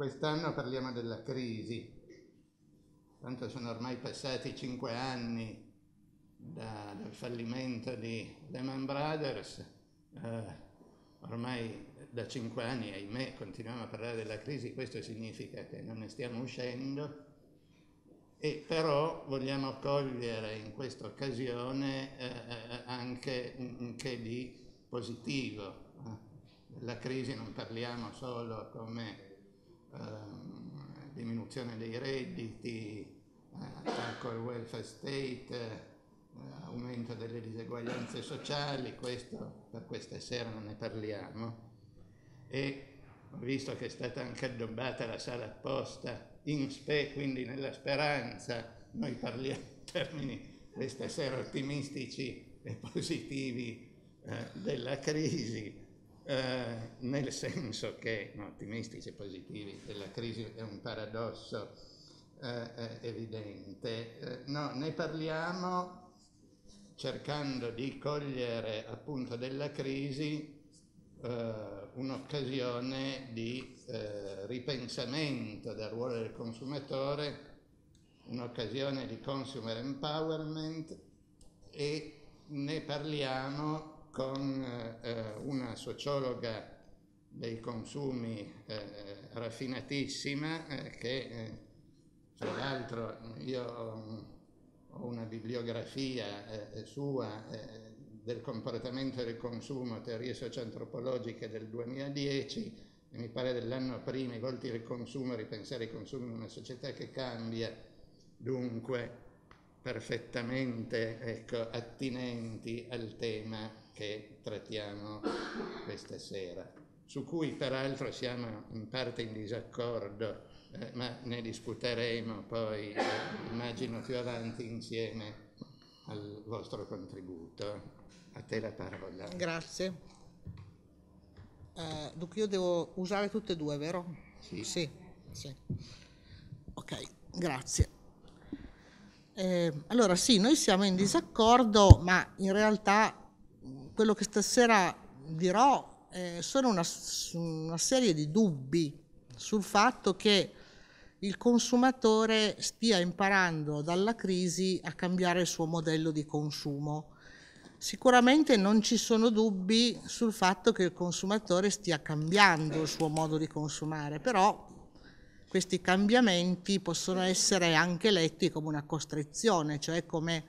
Quest'anno parliamo della crisi, tanto sono ormai passati cinque anni da, dal fallimento di Lehman Brothers, eh, ormai da cinque anni, ahimè, continuiamo a parlare della crisi, questo significa che non ne stiamo uscendo, e però vogliamo cogliere in questa occasione eh, anche un che di positivo. La crisi non parliamo solo come Ehm, diminuzione dei redditi, attacco eh, al welfare state, eh, aumento delle diseguaglianze sociali, questo per questa sera non ne parliamo. E visto che è stata anche addobbata la sala apposta in spe, quindi nella speranza, noi parliamo in termini questa sera ottimistici e positivi eh, della crisi, eh, nel senso che ottimistici e positivi della crisi è un paradosso eh, evidente. Eh, no, ne parliamo cercando di cogliere appunto della crisi eh, un'occasione di ripensamento del ruolo del consumatore un'occasione di consumer empowerment e ne parliamo con eh, eh, una sociologa dei consumi eh, eh raffinatissima eh, che eh, tra l'altro io ho una bibliografia sua del comportamento del consumo, teorie socioantropologiche del 2010, mi pare dell'anno prima, i volti del consumo, ripensare i consumi in una società che cambia, dunque perfettamente ecco, attinenti al tema che trattiamo questa sera, su cui peraltro siamo in parte in disaccordo, eh, ma ne discuteremo poi, eh, immagino, più avanti insieme al vostro contributo. A te la parola. Grazie. Uh, dunque io devo usare tutte e due, vero? Sì. Sì, sì. Ok, grazie. Eh, allora sì, noi siamo in disaccordo, ma in realtà quello che stasera dirò eh, sono una, una serie di dubbi sul fatto che il consumatore stia imparando dalla crisi a cambiare il suo modello di consumo. Sicuramente non ci sono dubbi sul fatto che il consumatore stia cambiando il suo modo di consumare, però questi cambiamenti possono essere anche letti come una costrizione, cioè come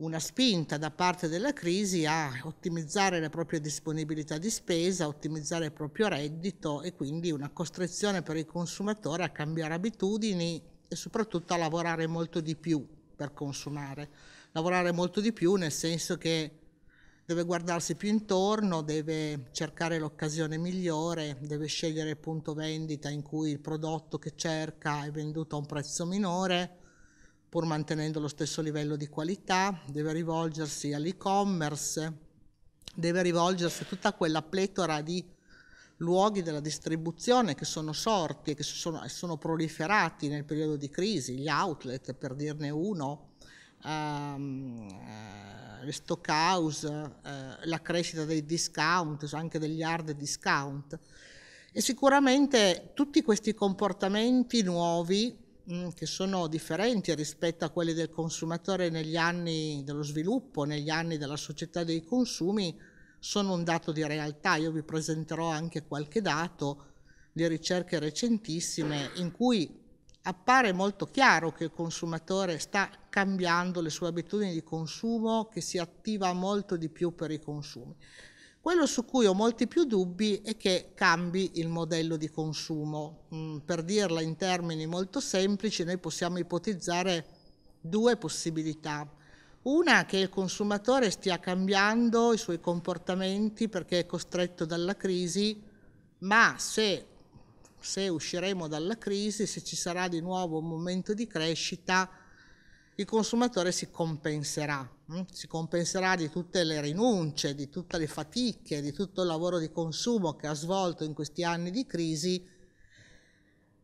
una spinta da parte della crisi a ottimizzare la propria disponibilità di spesa, ottimizzare il proprio reddito e quindi una costrizione per il consumatore a cambiare abitudini e soprattutto a lavorare molto di più per consumare. Lavorare molto di più nel senso che deve guardarsi più intorno, deve cercare l'occasione migliore, deve scegliere il punto vendita in cui il prodotto che cerca è venduto a un prezzo minore pur mantenendo lo stesso livello di qualità, deve rivolgersi all'e-commerce, deve rivolgersi a tutta quella pletora di luoghi della distribuzione che sono sorti e che sono, sono, proliferati nel periodo di crisi, gli outlet per dirne uno, ehm, eh, le stockhouse, eh, la crescita dei discount, anche degli hard discount. E sicuramente tutti questi comportamenti nuovi Mm, che sono differenti rispetto a quelli del consumatore negli anni dello sviluppo, negli anni della società dei consumi, sono un dato di realtà. Io vi presenterò anche qualche dato di ricerche recentissime in cui appare molto chiaro che il consumatore sta cambiando le sue abitudini di consumo, che si attiva molto di più per i consumi. Quello su cui ho molti più dubbi è che cambi il modello di consumo. Mm, per dirla in termini molto semplici, noi possiamo ipotizzare due possibilità. Una che il consumatore stia cambiando i suoi comportamenti perché è costretto dalla crisi, ma se, se usciremo dalla crisi, se ci sarà di nuovo un momento di crescita, il consumatore si compenserà Mm? si compenserà di tutte le rinunce, di tutte le fatiche, di tutto il lavoro di consumo che ha svolto in questi anni di crisi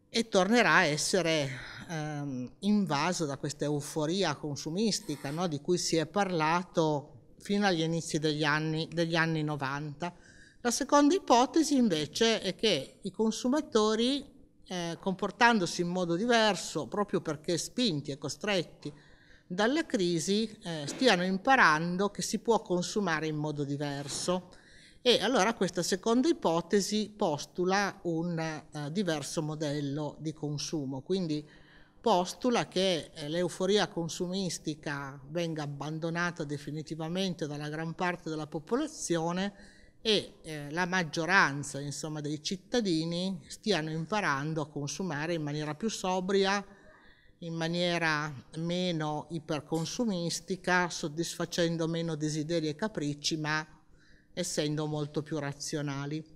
e tornerà a essere ehm, invaso da questa euforia consumistica no? di cui si è parlato fino agli inizi degli anni, degli anni 90. La seconda ipotesi invece è che i consumatori, eh, comportandosi in modo diverso, proprio perché spinti e costretti, dalla crisi eh, stiano imparando che si può consumare in modo diverso. E allora questa seconda ipotesi postula un eh, diverso modello di consumo, quindi postula che eh, l'euforia consumistica venga abbandonata definitivamente dalla gran parte della popolazione e eh, la maggioranza insomma, dei cittadini stiano imparando a consumare in maniera più sobria, in maniera meno iperconsumistica, soddisfacendo meno desideri e capricci, ma essendo molto più razionali.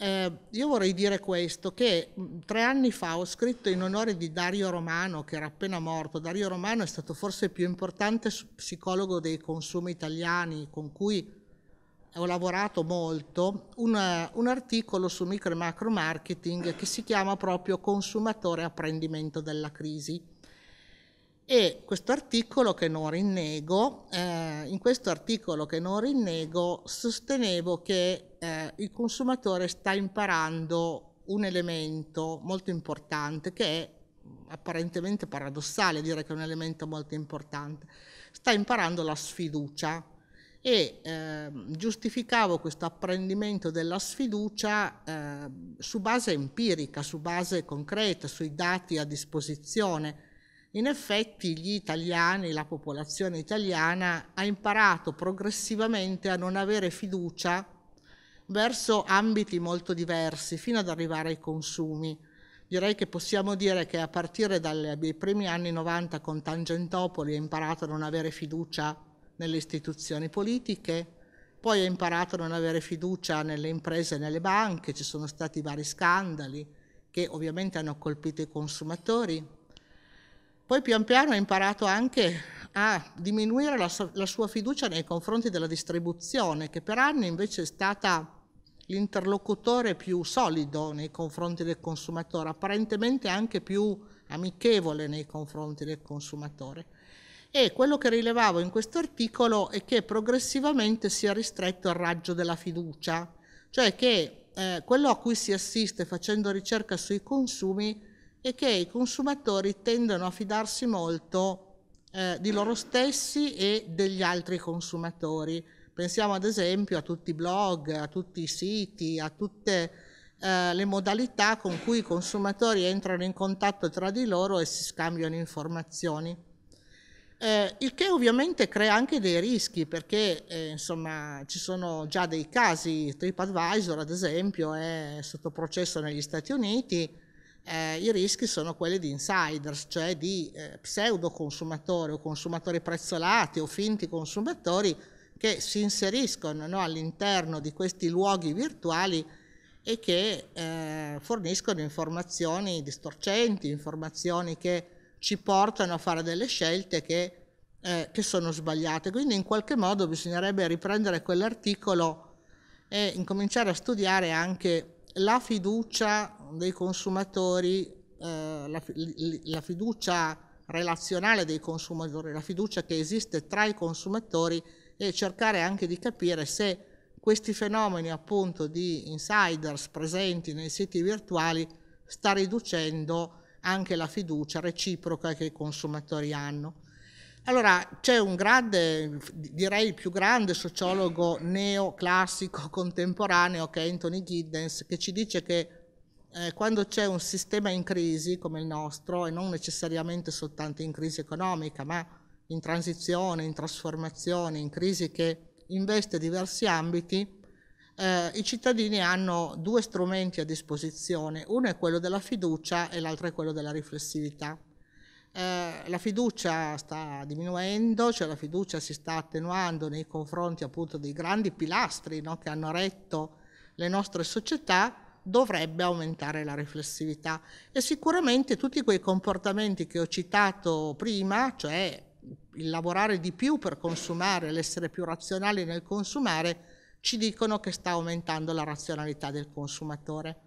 Eh, io vorrei dire questo, che mm, tre anni fa ho scritto in onore di Dario Romano, che era appena morto. Dario Romano è stato forse il più importante psicologo dei consumi italiani, con cui ho lavorato molto, una, un articolo su micro e macro marketing che si chiama proprio Consumatore apprendimento della crisi. E questo articolo che non rinnego, eh, in questo articolo che non rinnego, sostenevo che eh, il consumatore sta imparando un elemento molto importante che è apparentemente paradossale dire che è un elemento molto importante, sta imparando la sfiducia e eh, giustificavo questo apprendimento della sfiducia eh, su base empirica, su base concreta, sui dati a disposizione. In effetti gli italiani, la popolazione italiana ha imparato progressivamente a non avere fiducia verso ambiti molto diversi fino ad arrivare ai consumi. Direi che possiamo dire che a partire dai primi anni 90 con Tangentopoli ha imparato a non avere fiducia nelle istituzioni politiche, poi ha imparato a non avere fiducia nelle imprese e nelle banche, ci sono stati vari scandali che ovviamente hanno colpito i consumatori. Poi pian piano ha imparato anche a diminuire la, la sua fiducia nei confronti della distribuzione, che per anni invece è stata l'interlocutore più solido nei confronti del consumatore, apparentemente anche più amichevole nei confronti del consumatore. E quello che rilevavo in questo articolo è che progressivamente si è ristretto il raggio della fiducia, cioè che eh, quello a cui si assiste facendo ricerca sui consumi è che i consumatori tendono a fidarsi molto eh, di loro stessi e degli altri consumatori. Pensiamo ad esempio a tutti i blog, a tutti i siti, a tutte eh, le modalità con cui i consumatori entrano in contatto tra di loro e si scambiano informazioni. Eh, il che ovviamente crea anche dei rischi perché eh, insomma ci sono già dei casi, TripAdvisor ad esempio è sotto processo negli Stati Uniti, eh, i rischi sono quelli di insiders, cioè di eh, pseudo consumatori o consumatori prezzolati o finti consumatori che si inseriscono no, all'interno di questi luoghi virtuali e che eh, forniscono informazioni distorcenti, informazioni che ci portano a fare delle scelte che, eh, che sono sbagliate. Quindi in qualche modo bisognerebbe riprendere quell'articolo e incominciare a studiare anche la fiducia dei consumatori, eh, la, la fiducia relazionale dei consumatori, la fiducia che esiste tra i consumatori e cercare anche di capire se questi fenomeni appunto di insiders presenti nei siti virtuali sta riducendo anche la fiducia reciproca che i consumatori hanno. Allora, c'è un grande, direi il più grande sociologo neoclassico contemporaneo che è Anthony Giddens, che ci dice che eh, quando c'è un sistema in crisi come il nostro, e non necessariamente soltanto in crisi economica, ma in transizione, in trasformazione, in crisi che investe diversi ambiti, eh, i cittadini hanno due strumenti a disposizione, uno è quello della fiducia e l'altro è quello della riflessività. Eh, la fiducia sta diminuendo, cioè la fiducia si sta attenuando nei confronti appunto dei grandi pilastri no, che hanno retto le nostre società, dovrebbe aumentare la riflessività e sicuramente tutti quei comportamenti che ho citato prima, cioè il lavorare di più per consumare, l'essere più razionali nel consumare, ci dicono che sta aumentando la razionalità del consumatore.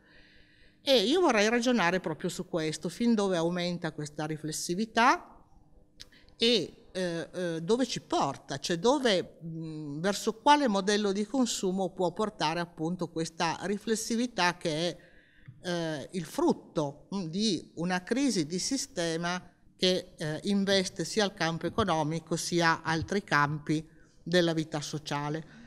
E io vorrei ragionare proprio su questo, fin dove aumenta questa riflessività e eh, eh, dove ci porta, cioè dove, mh, verso quale modello di consumo può portare appunto questa riflessività che è eh, il frutto mh, di una crisi di sistema che eh, investe sia il campo economico sia altri campi della vita sociale.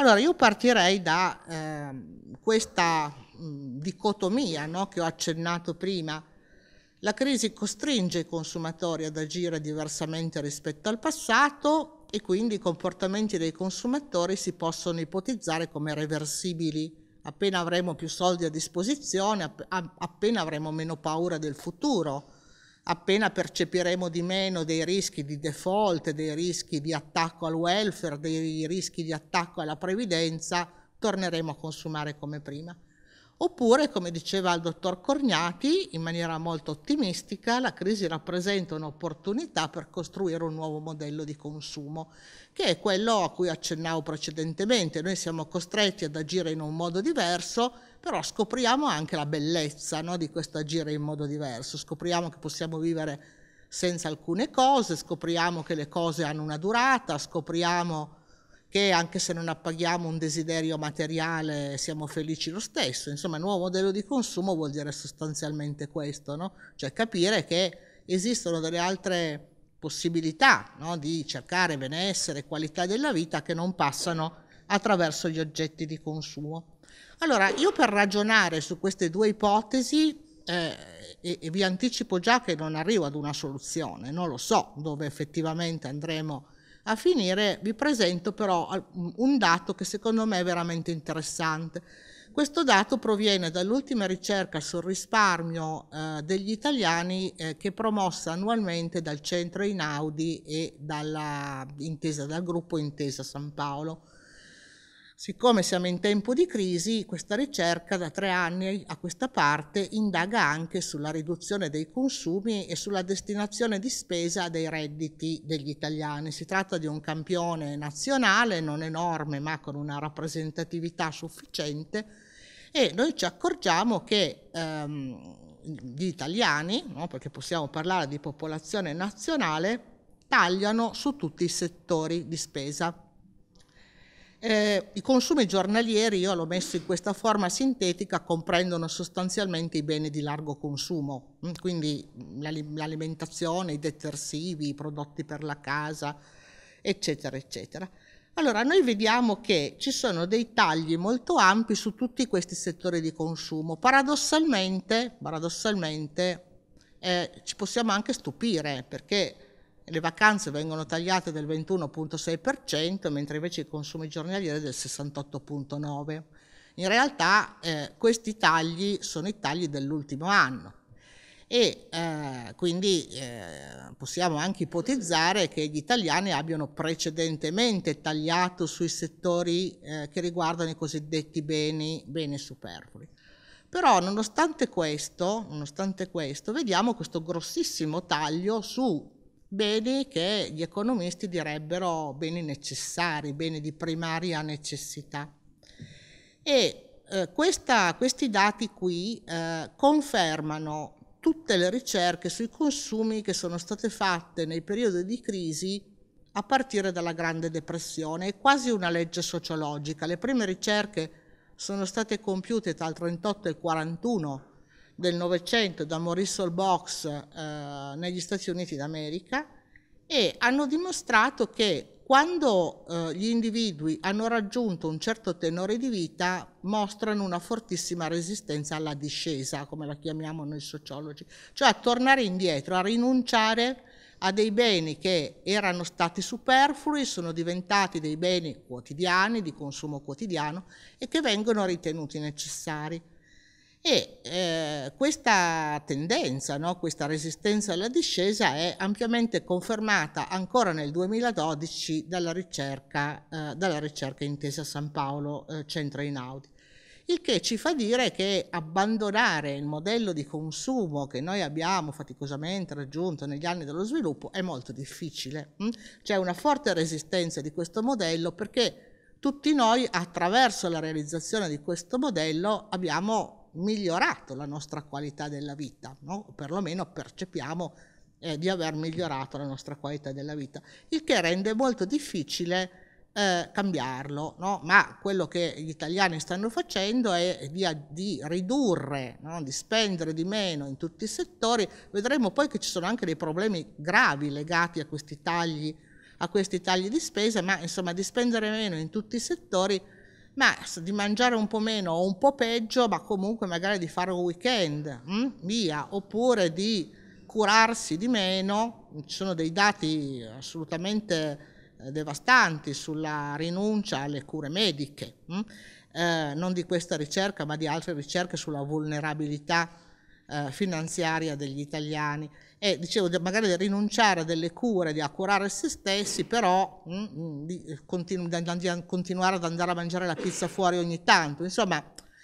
Allora io partirei da eh, questa mh, mm, dicotomia no, che ho accennato prima. La crisi costringe i consumatori ad agire diversamente rispetto al passato e quindi i comportamenti dei consumatori si possono ipotizzare come reversibili. Appena avremo più soldi a disposizione, app- appena avremo meno paura del futuro appena percepiremo di meno dei rischi di default, dei rischi di attacco al welfare, dei rischi di attacco alla previdenza, torneremo a consumare come prima. Oppure, come diceva il dottor Corgnati, in maniera molto ottimistica, la crisi rappresenta un'opportunità per costruire un nuovo modello di consumo, che è quello a cui accennavo precedentemente. Noi siamo costretti ad agire in un modo diverso, però scopriamo anche la bellezza no, di questo agire in modo diverso, scopriamo che possiamo vivere senza alcune cose, scopriamo che le cose hanno una durata, scopriamo che anche se non appaghiamo un desiderio materiale siamo felici lo stesso. Insomma, il nuovo modello di consumo vuol dire sostanzialmente questo, no? cioè capire che esistono delle altre possibilità no? di cercare benessere, e qualità della vita che non passano attraverso gli oggetti di consumo. Allora, io per ragionare su queste due ipotesi, eh, e, e vi anticipo già che non arrivo ad una soluzione, non lo so dove effettivamente andremo a a finire vi presento però un dato che secondo me è veramente interessante. Questo dato proviene dall'ultima ricerca sul risparmio eh, degli italiani eh, che è promossa annualmente dal centro Inaudi e dall'intesa dal gruppo Intesa San Paolo. Siccome siamo in tempo di crisi, questa ricerca da tre anni a questa parte indaga anche sulla riduzione dei consumi e sulla destinazione di spesa dei redditi degli italiani. Si tratta di un campione nazionale, non enorme ma con una rappresentatività sufficiente e noi ci accorgiamo che... Ehm, gli italiani, no? perché possiamo parlare di popolazione nazionale, tagliano su tutti i settori di spesa. Eh, I consumi giornalieri, io l'ho messo in questa forma sintetica, comprendono sostanzialmente i beni di largo consumo, mm, quindi mm, l'alimentazione, i detersivi, i prodotti per la casa, eccetera, eccetera. Allora, noi vediamo che ci sono dei tagli molto ampi su tutti questi settori di consumo. Paradossalmente, paradossalmente eh, ci possiamo anche stupire perché le vacanze vengono tagliate del 21.6%, mentre invece i consumi giornalieri del 68.9%. In realtà eh, questi tagli sono i tagli dell'ultimo anno e eh, quindi eh, possiamo anche ipotizzare che gli italiani abbiano precedentemente tagliato sui settori eh, che riguardano i cosiddetti beni, beni superflui. Però nonostante questo, nonostante questo, vediamo questo grossissimo taglio su beni che gli economisti direbbero beni necessari, beni di primaria necessità. E eh, questa, questi dati qui eh, confermano tutte le ricerche sui consumi che sono state fatte nei periodi di crisi a partire dalla Grande Depressione. È quasi una legge sociologica. Le prime ricerche sono state compiute tra il 38 e il 41 del Novecento da Maurice Box eh, negli Stati Uniti d'America e hanno dimostrato che quando eh, gli individui hanno raggiunto un certo tenore di vita mostrano una fortissima resistenza alla discesa, come la chiamiamo noi sociologi, cioè a tornare indietro, a rinunciare a dei beni che erano stati superflui, sono diventati dei beni quotidiani, di consumo quotidiano e che vengono ritenuti necessari. E eh, questa tendenza, no, questa resistenza alla discesa è ampiamente confermata ancora nel 2012 dalla ricerca, eh, dalla ricerca intesa San Paolo eh, Centro Inaudi. Il che ci fa dire che abbandonare il modello di consumo che noi abbiamo faticosamente raggiunto negli anni dello sviluppo è molto difficile. Hm? C'è una forte resistenza di questo modello perché tutti noi attraverso la realizzazione di questo modello abbiamo migliorato la nostra qualità della vita, no? perlomeno percepiamo eh, di aver migliorato la nostra qualità della vita, il che rende molto difficile eh, cambiarlo, no? ma quello che gli italiani stanno facendo è di, di ridurre, no? di spendere di meno in tutti i settori, vedremo poi che ci sono anche dei problemi gravi legati a questi tagli, a questi tagli di spesa, ma insomma di spendere meno in tutti i settori ma di mangiare un po' meno o un po' peggio, ma comunque magari di fare un weekend mh? Mm, via, oppure di curarsi di meno. Ci sono dei dati assolutamente eh, devastanti sulla rinuncia alle cure mediche, mm. eh, non di questa ricerca ma di altre ricerche sulla vulnerabilità eh, finanziaria degli italiani e dicevo magari di rinunciare a delle cure, di accurare se stessi, però mm, mm, di, eh, continuare ad andare a mangiare la pizza fuori ogni tanto. Insomma,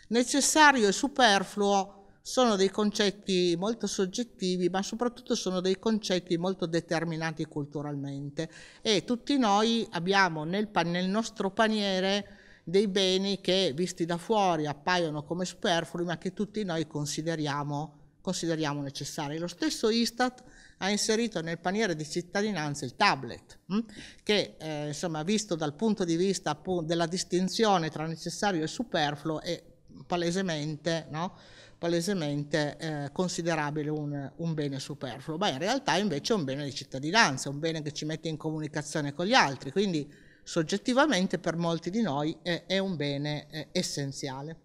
necessario e superfluo sono dei concetti molto soggettivi, ma soprattutto sono dei concetti molto determinati culturalmente. E tutti noi abbiamo nel, pan- nel nostro paniere dei beni che visti da fuori appaiono come superflui, ma che tutti noi consideriamo consideriamo necessarie. Lo stesso Istat ha inserito nel paniere di cittadinanza il tablet, mm, che eh, insomma, visto dal punto di vista della distinzione tra necessario e superfluo è palesemente, no? palesemente eh, considerabile un, un, bene superfluo, ma in realtà invece è un bene di cittadinanza, un bene che ci mette in comunicazione con gli altri, quindi soggettivamente per molti di noi è, è un bene eh, essenziale.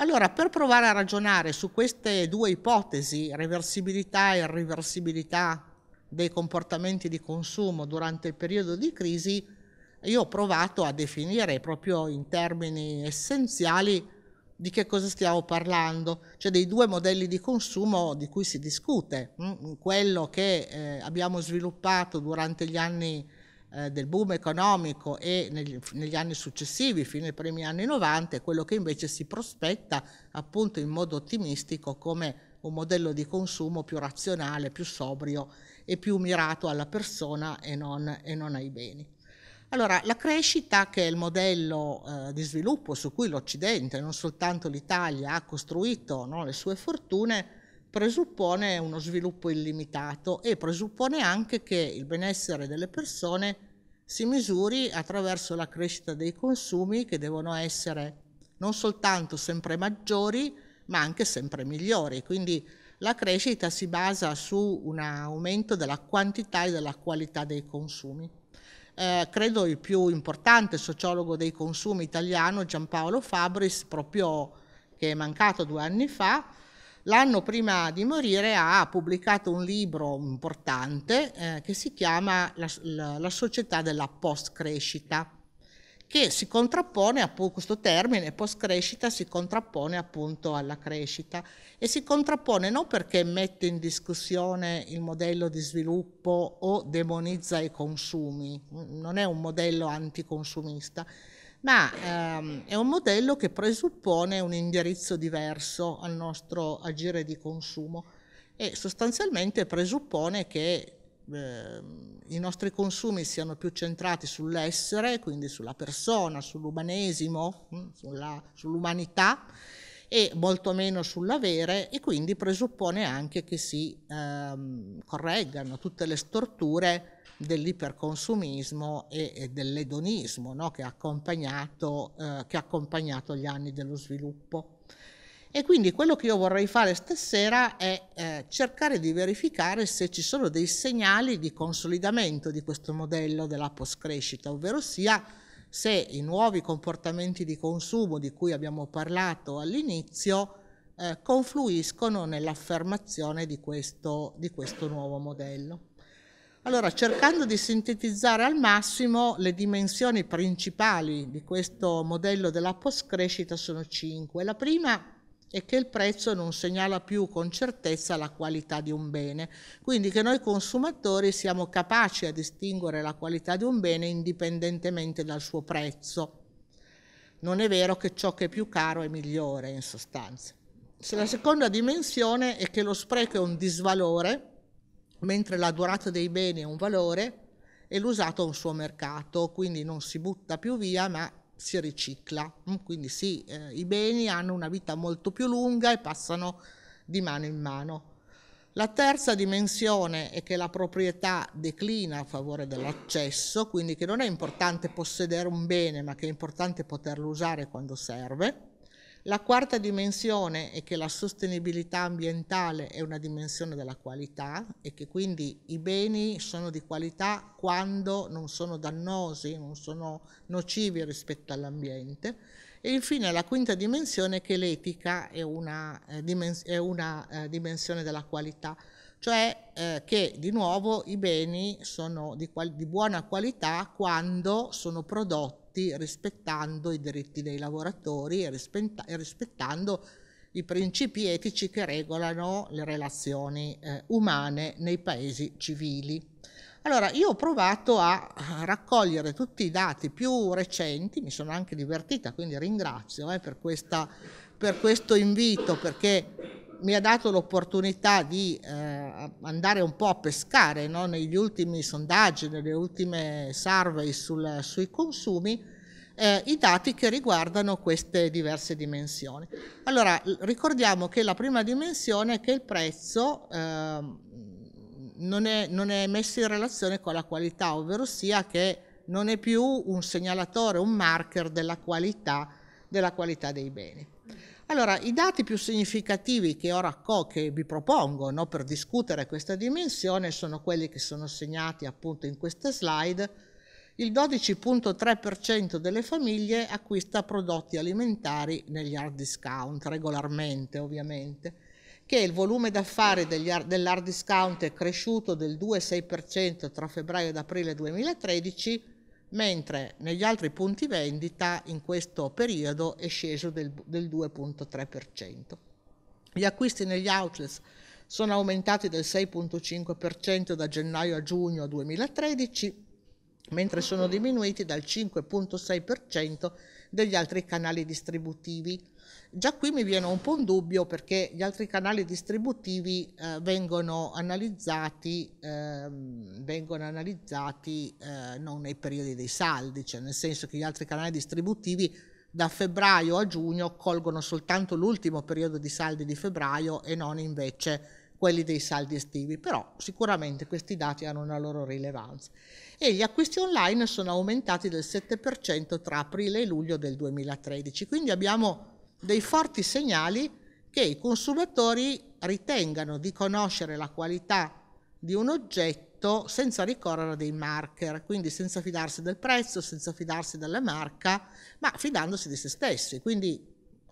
Allora, per provare a ragionare su queste due ipotesi, reversibilità e irreversibilità dei comportamenti di consumo durante il periodo di crisi, io ho provato a definire proprio in termini essenziali di che cosa stiamo parlando, cioè dei due modelli di consumo di cui si discute, mm, quello che eh, abbiamo sviluppato durante gli anni eh, del boom economico e negli, negli, anni successivi, fino ai primi anni 90, e quello che invece si prospetta appunto in modo ottimistico come un modello di consumo più razionale, più sobrio e più mirato alla persona e non, e non ai beni. Allora, la crescita, che è il modello eh, di sviluppo su cui l'Occidente, non soltanto l'Italia, ha costruito no, le sue fortune, presuppone uno sviluppo illimitato e presuppone anche che il benessere delle persone si misuri attraverso la crescita dei consumi che devono essere non soltanto sempre maggiori ma anche sempre migliori. Quindi la crescita si basa su un aumento della quantità e della qualità dei consumi. Eh, credo il più importante sociologo dei consumi italiano, Giampaolo Fabris, proprio che è mancato due anni fa, l'anno prima di morire ha pubblicato un libro importante eh, che si chiama la, la, la società della post-crescita, che si contrappone appunto, questo termine post-crescita si contrappone appunto alla crescita e si contrappone non perché mette in discussione il modello di sviluppo o demonizza i consumi, non è un modello anticonsumista, ma ehm, è un modello che presuppone un indirizzo diverso al nostro agire di consumo e sostanzialmente presuppone che eh, i nostri consumi siano più centrati sull'essere, quindi sulla persona, sull'umanesimo, mm, sull'umanità e molto meno sull'avere e quindi presuppone anche che si ehm, correggano tutte le storture dell'iperconsumismo e, e dell'edonismo no? che, ha eh, che, ha accompagnato gli anni dello sviluppo. E quindi quello che io vorrei fare stasera è eh, cercare di verificare se ci sono dei segnali di consolidamento di questo modello della post-crescita, ovvero sia se i nuovi comportamenti di consumo di cui abbiamo parlato all'inizio eh, confluiscono nell'affermazione di di questo nuovo modello. Allora, cercando di sintetizzare al massimo, le dimensioni principali di questo modello della post-crescita sono cinque. La prima e che il prezzo non segnala più con certezza la qualità di un bene. Quindi che noi consumatori siamo capaci a distinguere la qualità di un bene indipendentemente dal suo prezzo. Non è vero che ciò che è più caro è migliore in sostanza. Se la seconda dimensione è che lo spreco è un disvalore, mentre la durata dei beni è un valore e l'usato è un suo mercato, quindi non si butta più via ma si ricicla, mm, quindi sì, eh, i beni hanno una vita molto più lunga e passano di mano in mano. La terza dimensione è che la proprietà declina a favore dell'accesso, quindi che non è importante possedere un bene, ma che è importante poterlo usare quando serve. La quarta dimensione è che la sostenibilità ambientale è una dimensione della qualità e che quindi i beni sono di qualità quando non sono dannosi, non sono nocivi rispetto all'ambiente. E infine la quinta dimensione è che l'etica è una, eh, dimens- è una eh, dimensione della qualità, cioè eh, che di nuovo i beni sono di, qual- di buona qualità quando sono prodotti prodotti rispettando i diritti dei lavoratori e, e rispettando i principi etici che regolano le relazioni eh, umane nei paesi civili. Allora, io ho provato a raccogliere tutti i dati più recenti, mi sono anche divertita, quindi ringrazio eh, per, questa, per questo invito, perché mi ha dato l'opportunità di eh, andare un po' a pescare no? negli ultimi sondaggi, nelle ultime survey sul, sui consumi, eh, i dati che riguardano queste diverse dimensioni. Allora, ricordiamo che la prima dimensione è che il prezzo eh, non, è, non, è, messo in relazione con la qualità, ovvero sia che non è più un segnalatore, un marker della qualità, della qualità dei beni. Allora, i dati più significativi che, ora che vi propongo no, per discutere questa dimensione sono quelli che sono segnati appunto in queste slide. Il 12.3% delle famiglie acquista prodotti alimentari negli hard discount, regolarmente ovviamente, che il volume d'affari hard, dell'hard discount è cresciuto del 2,6% tra febbraio ed aprile 2013 mentre negli altri punti vendita in questo periodo è sceso del, del 2.3%. Gli acquisti negli outlets sono aumentati del 6.5% da gennaio a giugno 2013, mentre sono diminuiti dal 5.6% degli altri canali distributivi. Già qui mi viene un po' un dubbio perché gli altri canali distributivi eh, vengono analizzati, eh, vengono analizzati eh, non nei periodi dei saldi, cioè nel senso che gli altri canali distributivi da febbraio a giugno colgono soltanto l'ultimo periodo di saldi di febbraio e non invece quelli dei saldi estivi, però sicuramente questi dati hanno una loro rilevanza. E gli acquisti online sono aumentati del 7% tra aprile e luglio del 2013, quindi abbiamo dei forti segnali che i consumatori ritengano di conoscere la qualità di un oggetto senza ricorrere a dei marker, quindi senza fidarsi del prezzo, senza fidarsi della marca, ma fidandosi di se stessi. Quindi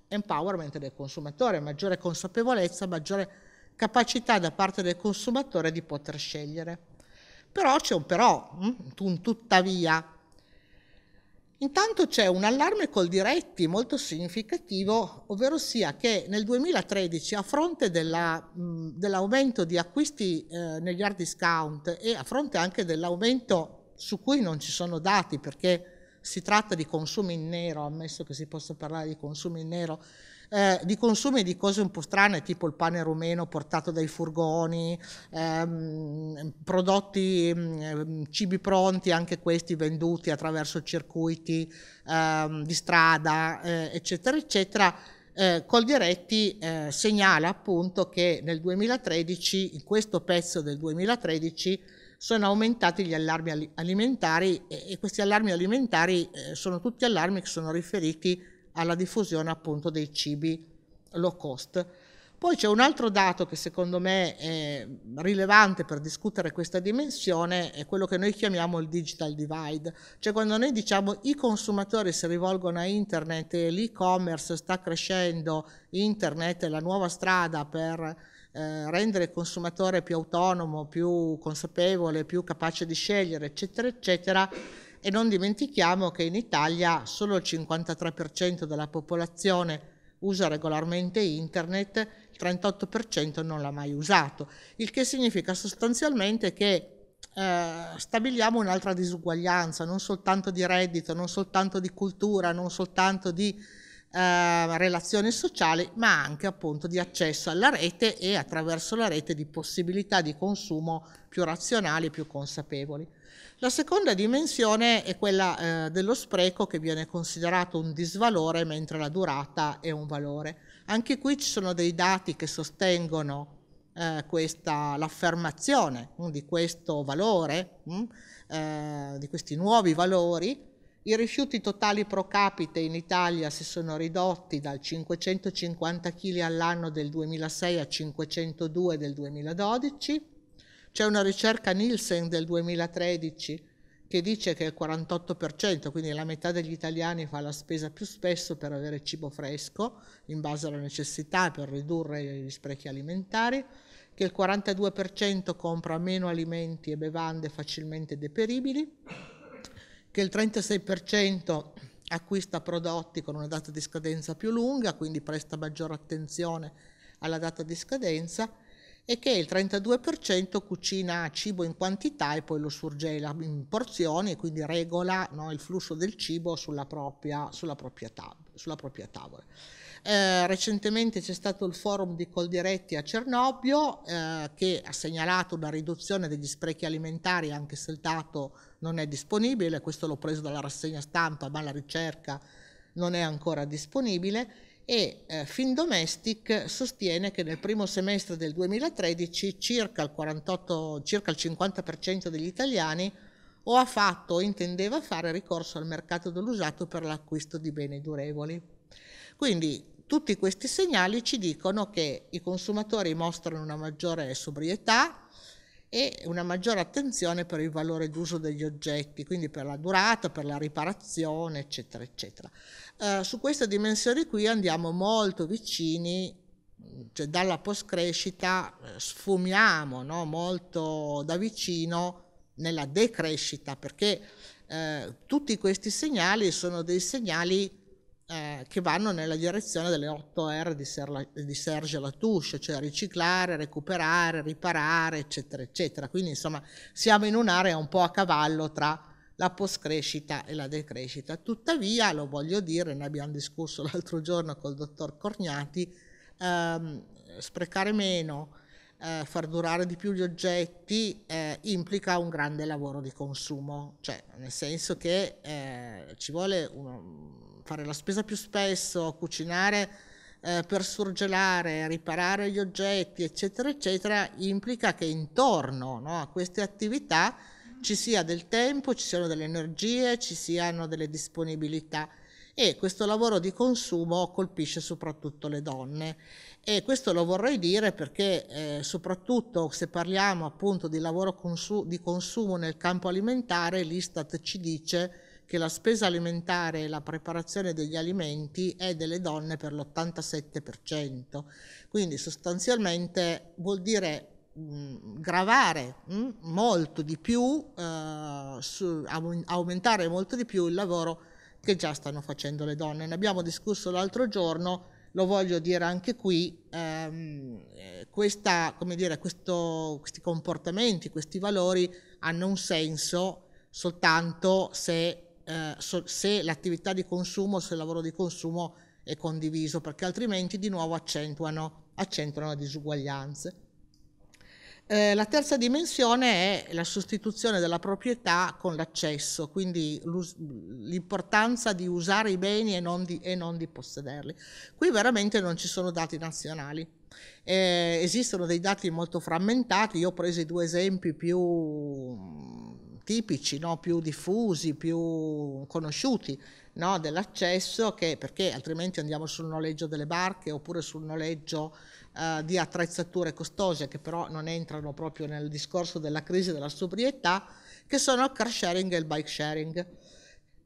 empowerment del consumatore, maggiore consapevolezza, maggiore capacità da parte del consumatore di poter scegliere. Però c'è un però, mm, un tuttavia, Intanto c'è un allarme col diretti molto significativo, ovvero sia che nel 2013 a fronte dell'aumento dell di acquisti eh, negli hard discount e a fronte anche dell'aumento su cui non ci sono dati perché si tratta di consumi in nero, ammesso che si possa parlare di consumi in nero, eh, di consumi di cose un po' strane, tipo il pane rumeno portato dai furgoni, ehm, prodotti, ehm, cibi pronti, anche questi venduti attraverso circuiti ehm, di strada, eh, eccetera, eccetera. Eh, Coldiretti eh, segnala appunto che nel 2013, in questo pezzo del 2013, sono aumentati gli allarmi alimentari e, e questi allarmi alimentari eh, sono tutti allarmi che sono riferiti alla diffusione appunto dei cibi low cost. Poi c'è un altro dato che secondo me è rilevante per discutere questa dimensione, è quello che noi chiamiamo il digital divide, cioè quando noi diciamo i consumatori si rivolgono a internet e l'e-commerce sta crescendo, internet è la nuova strada per eh, rendere il consumatore più autonomo, più consapevole, più capace di scegliere, eccetera, eccetera e non dimentichiamo che in Italia solo il 53% della popolazione usa regolarmente internet, il 38% non l'ha mai usato, il che significa sostanzialmente che eh, stabiliamo un'altra disuguaglianza, non soltanto di reddito, non soltanto di cultura, non soltanto di eh, relazioni sociali, ma anche appunto di accesso alla rete e attraverso la rete di possibilità di consumo più razionali più consapevoli. La seconda dimensione è quella eh, dello spreco che viene considerato un disvalore mentre la durata è un valore. Anche qui ci sono dei dati che sostengono eh, questa, l'affermazione mh, mm, di questo valore, mh, mm, eh, di questi nuovi valori. I rifiuti totali pro capite in Italia si sono ridotti dal 550 kg all'anno del 2006 a 502 del 2012 c'è una ricerca Nielsen del 2013 che dice che il 48%, quindi la metà degli italiani fa la spesa più spesso per avere cibo fresco in base alla necessità per ridurre gli sprechi alimentari, che il 42% compra meno alimenti e bevande facilmente deperibili, che il 36% acquista prodotti con una data di scadenza più lunga, quindi presta maggiore attenzione alla data di scadenza e che il 32% cucina cibo in quantità e poi lo surgela in porzioni e quindi regola no, il flusso del cibo sulla propria, sulla propria, tab, sulla propria tavola. Eh, recentemente c'è stato il forum di Coldiretti a Cernobbio eh, che ha segnalato una riduzione degli sprechi alimentari anche se il dato non è disponibile, questo l'ho preso dalla rassegna stampa ma la ricerca non è ancora disponibile e eh, Findomestic sostiene che nel primo semestre del 2013 circa il, 48, circa il 50% degli italiani o ha fatto o intendeva fare ricorso al mercato dell'usato per l'acquisto di beni durevoli. Quindi tutti questi segnali ci dicono che i consumatori mostrano una maggiore sobrietà, e una maggiore attenzione per il valore d'uso degli oggetti, quindi per la durata, per la riparazione, eccetera, eccetera. Eh, su queste dimensioni qui andiamo molto vicini, cioè dalla post-crescita eh, sfumiamo no? molto da vicino nella decrescita, perché eh, tutti questi segnali sono dei segnali eh, che vanno nella direzione delle 8 R di, Serla, di Serge Latouche, cioè riciclare, recuperare, riparare, eccetera, eccetera. Quindi insomma siamo in un'area un po' a cavallo tra la post-crescita e la decrescita. Tuttavia, lo voglio dire, ne abbiamo discusso l'altro giorno col dottor Corgnati, ehm, sprecare meno, eh, far durare di più gli oggetti eh, implica un grande lavoro di consumo, cioè nel senso che eh, ci vuole uno, fare la spesa più spesso, cucinare eh, per surgelare, riparare gli oggetti, eccetera, eccetera, implica che intorno no, a queste attività ci sia del tempo, ci siano delle energie, ci siano delle disponibilità e questo lavoro di consumo colpisce soprattutto le donne e questo lo vorrei dire perché eh, soprattutto se parliamo appunto di lavoro consu- di consumo nel campo alimentare l'Istat ci dice che che la spesa alimentare e la preparazione degli alimenti è delle donne per l'87%. Quindi sostanzialmente vuol dire gravare molto di più, eh, aumentare molto di più il lavoro che già stanno facendo le donne. Ne abbiamo discusso l'altro giorno lo voglio dire anche qui, ehm, eh, questa, dire, questo, questi comportamenti, questi valori hanno un senso soltanto se eh, so, se l'attività di consumo, se il lavoro di consumo è condiviso, perché altrimenti di nuovo accentuano, accentuano le disuguaglianze. Eh, la terza dimensione è la sostituzione della proprietà con l'accesso, quindi l'importanza di usare i beni e non di, e non di possederli. Qui veramente non ci sono dati nazionali, eh, esistono dei dati molto frammentati, io ho preso i due esempi più tipici, no? più diffusi, più conosciuti no? dell'accesso, che, perché altrimenti andiamo sul noleggio delle barche oppure sul noleggio eh, di attrezzature costose che però non entrano proprio nel discorso della crisi della sobrietà, che sono il car sharing e il bike sharing.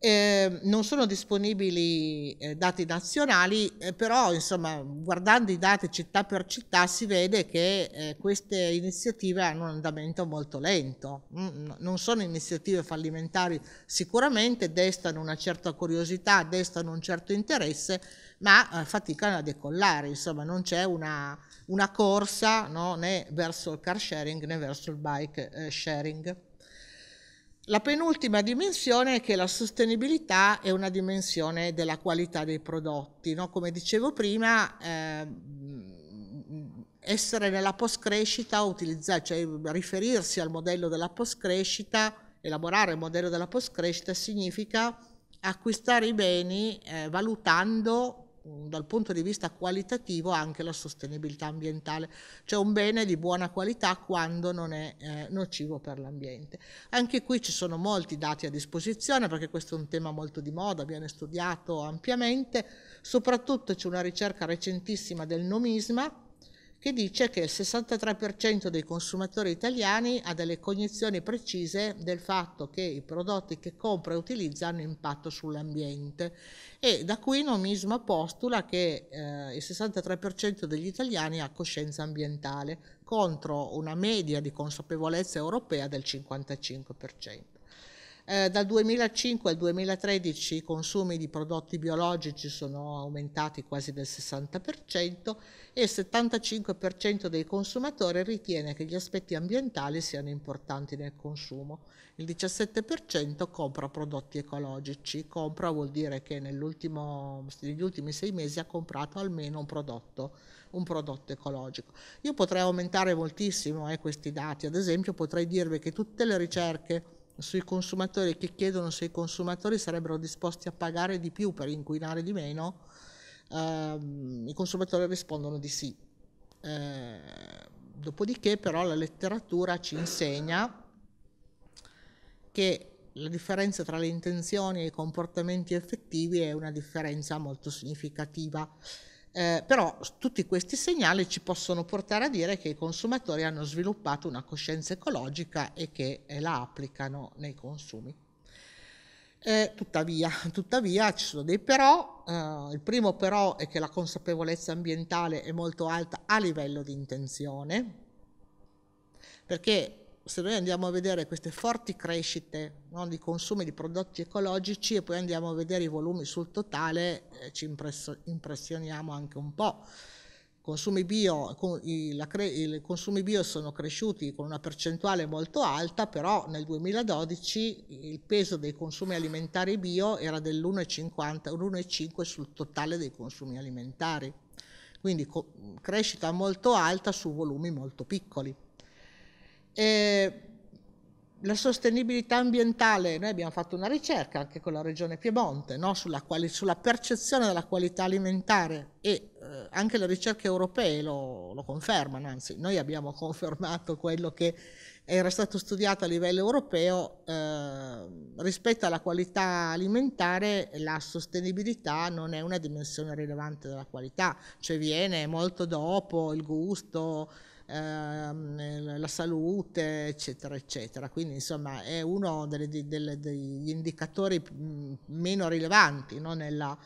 Ehm, non sono disponibili eh, dati nazionali, eh, però insomma, guardando i dati città per città si vede che eh, queste iniziative hanno un andamento molto lento. Mm, non sono iniziative fallimentari sicuramente, destano una certa curiosità, destano un certo interesse, ma eh, faticano a decollare, insomma non c'è una, una corsa no, né verso il car sharing né verso il bike eh, sharing. La penultima dimensione è che la sostenibilità è una dimensione della qualità dei prodotti. No? Come dicevo prima, eh, essere nella post-crescita, cioè riferirsi al modello della post-crescita, elaborare il modello della post-crescita significa acquistare i beni eh, valutando Mm, dal punto di vista qualitativo anche la sostenibilità ambientale, cioè un bene di buona qualità quando non è eh, nocivo per l'ambiente. Anche qui ci sono molti dati a disposizione perché questo è un tema molto di moda, viene studiato ampiamente, soprattutto c'è una ricerca recentissima del nomisma che dice che il 63% dei consumatori italiani ha delle cognizioni precise del fatto che i prodotti che compra e utilizza hanno impatto sull'ambiente e da qui Nomisma postula che eh, il 63% degli italiani ha coscienza ambientale contro una media di consapevolezza europea del 55%. Eh, dal 2005 al 2013 i consumi di prodotti biologici sono aumentati quasi del 60% e il 75% dei consumatori ritiene che gli aspetti ambientali siano importanti nel consumo. Il 17% compra prodotti ecologici. Compra vuol dire che negli ultimi sei mesi ha comprato almeno un prodotto, un prodotto ecologico. Io potrei aumentare moltissimo eh, questi dati, ad esempio potrei dirvi che tutte le ricerche sui consumatori che chiedono se i consumatori sarebbero disposti a pagare di più per inquinare di meno, ehm, i consumatori rispondono di sì. Eh, dopodiché però la letteratura ci insegna che la differenza tra le intenzioni e i comportamenti effettivi è una differenza molto significativa. Eh, però tutti questi segnali ci possono portare a dire che i consumatori hanno sviluppato una coscienza ecologica e che eh, la applicano nei consumi. Eh, tuttavia, tuttavia, ci sono dei però, eh, il primo però è che la consapevolezza ambientale è molto alta a livello di intenzione, perché se noi andiamo a vedere queste forti crescite no, di consumi di prodotti ecologici e poi andiamo a vedere i volumi sul totale, eh, ci impressioniamo anche un po'. Consumi bio, i, cre- I consumi bio sono cresciuti con una percentuale molto alta, però nel 2012 il peso dei consumi alimentari bio era dell'1,5 sul totale dei consumi alimentari. Quindi co- crescita molto alta su volumi molto piccoli. E la sostenibilità ambientale, noi abbiamo fatto una ricerca anche con la regione Piemonte no? sulla, quali, sulla, percezione della qualità alimentare e eh, anche le ricerche europee lo, lo, confermano, anzi noi abbiamo confermato quello che era stato studiato a livello europeo, eh, rispetto alla qualità alimentare la sostenibilità non è una dimensione rilevante della qualità, cioè viene molto dopo il gusto, Ehm, la salute, eccetera, eccetera. Quindi insomma è uno delle, delle, degli indicatori mm, meno rilevanti no, nella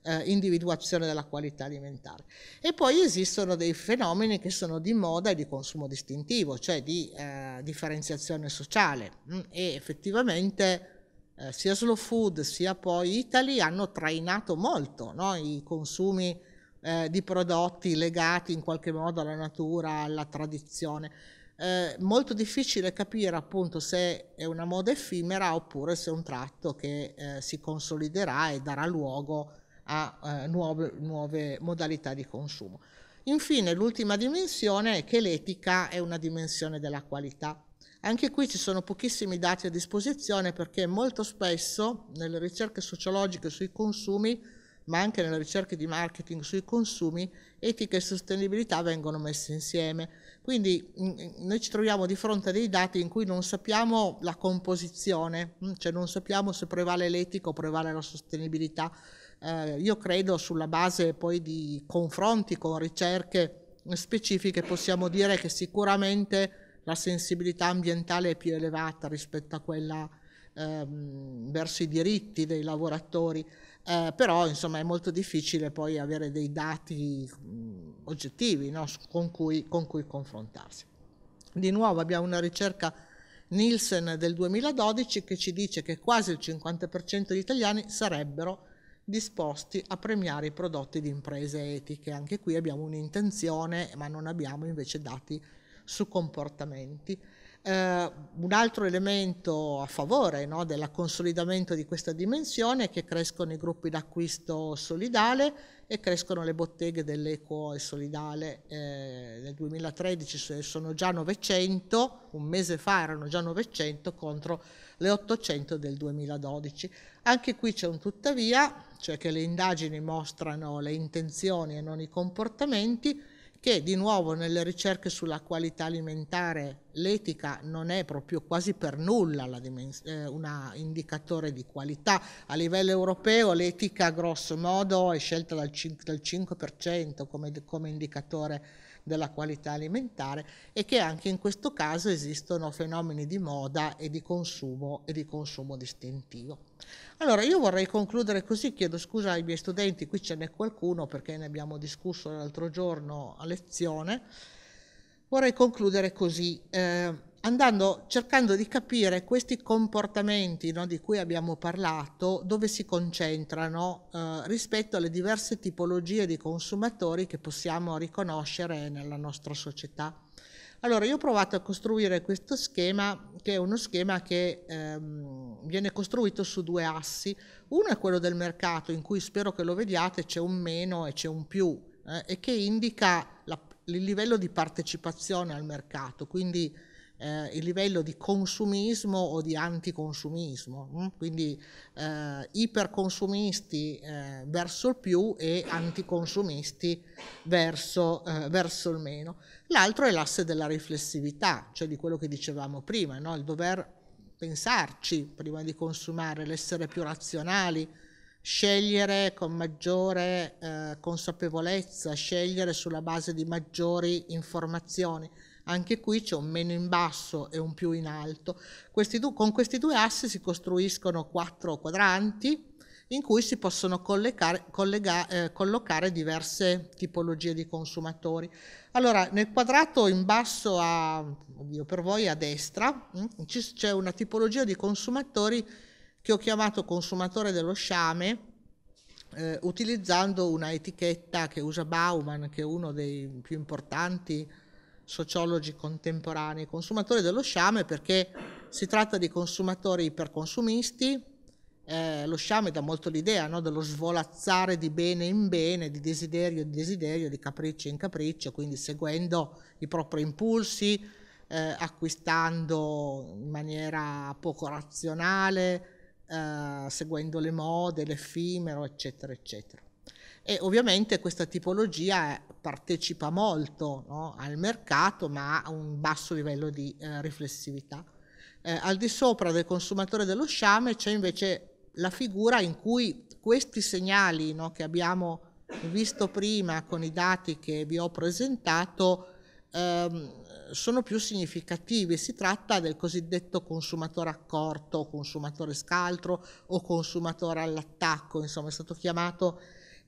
eh, individuazione della qualità alimentare. E poi esistono dei fenomeni che sono di moda e di consumo distintivo, cioè di eh, differenziazione sociale mm, e effettivamente eh, sia Slow Food sia poi Italy hanno trainato molto no, i consumi eh, di prodotti legati in qualche modo alla natura, alla tradizione. Eh, molto difficile capire appunto se è una moda effimera oppure se è un tratto che eh, si consoliderà e darà luogo a eh, nuove, nuove, modalità di consumo. Infine, l'ultima dimensione è che l'etica è una dimensione della qualità. Anche qui ci sono pochissimi dati a disposizione perché molto spesso nelle ricerche sociologiche sui consumi ma anche nella ricerca di marketing sui consumi, etica e sostenibilità vengono messe insieme. Quindi mm, mm, noi ci troviamo di fronte a dei dati in cui non sappiamo la composizione, mm, cioè non sappiamo se prevale l'etica o prevale la sostenibilità. Eh, io credo sulla base poi di confronti con ricerche specifiche possiamo dire che sicuramente la sensibilità ambientale è più elevata rispetto a quella ehm, verso i diritti dei lavoratori eh, però insomma è molto difficile poi avere dei dati mh, mm, oggettivi no? con, cui, con, cui, confrontarsi. Di nuovo abbiamo una ricerca Nielsen del 2012 che ci dice che quasi il 50% degli italiani sarebbero disposti a premiare i prodotti di imprese etiche. Anche qui abbiamo un'intenzione, ma non abbiamo invece dati su comportamenti. Eh, un altro elemento a favore no, del consolidamento di questa dimensione è che crescono i gruppi d'acquisto solidale e crescono le botteghe dell'equo e solidale. Eh, nel 2013 sono già 900, un mese fa erano già 900 contro le 800 del 2012. Anche qui c'è un tuttavia, cioè che le indagini mostrano le intenzioni e non i comportamenti, che di nuovo nelle ricerche sulla qualità alimentare l'etica non è proprio quasi per nulla eh, un indicatore di qualità. A livello europeo l'etica grosso modo è scelta dal 5%, dal 5 come, come indicatore della qualità alimentare e che anche in questo caso esistono fenomeni di moda e di consumo e di consumo distintivo. Allora io vorrei concludere così, chiedo scusa ai miei studenti, qui ce n'è qualcuno perché ne abbiamo discusso l'altro giorno a lezione, vorrei concludere così. Eh, andando, cercando di capire questi comportamenti no, di cui abbiamo parlato, dove si concentrano eh, rispetto alle diverse tipologie di consumatori che possiamo riconoscere nella nostra società. Allora, io ho provato a costruire questo schema, che è uno schema che ehm, viene costruito su due assi. Uno è quello del mercato, in cui spero che lo vediate, c'è un meno e c'è un più, eh, e che indica la, il livello di partecipazione al mercato, quindi eh, il livello di consumismo o di anticonsumismo, mh? Mm? quindi eh, iperconsumisti eh, verso il più e anticonsumisti verso, eh, verso il meno. L'altro è l'asse della riflessività, cioè di quello che dicevamo prima, no? il dover pensarci prima di consumare, l'essere più razionali, scegliere con maggiore eh, consapevolezza, scegliere sulla base di maggiori informazioni. Anche qui c'è un meno in basso e un più in alto. Questi due, con questi due assi si costruiscono quattro quadranti in cui si possono collegare, collega, eh, collocare diverse tipologie di consumatori. Allora, nel quadrato in basso, a, oddio, per voi a destra, mh, mm, c'è una tipologia di consumatori che ho chiamato consumatore dello sciame, eh, utilizzando una etichetta che usa Bauman, che è uno dei più importanti sociologi contemporanei, consumatori dello sciame perché si tratta di consumatori iperconsumisti, eh, lo sciame dà molto l'idea no? dello svolazzare di bene in bene, di desiderio in desiderio, di capriccio in capriccio, quindi seguendo i propri impulsi, eh, acquistando in maniera poco razionale, eh, seguendo le mode, l'effimero, eccetera, eccetera. E ovviamente questa tipologia partecipa molto no, al mercato, ma ha un basso livello di eh, riflessività. Eh, al di sopra del consumatore dello sciame c'è invece la figura in cui questi segnali no, che abbiamo visto prima con i dati che vi ho presentato ehm, sono più significativi. Si tratta del cosiddetto consumatore accorto, consumatore scaltro o consumatore all'attacco, insomma è stato chiamato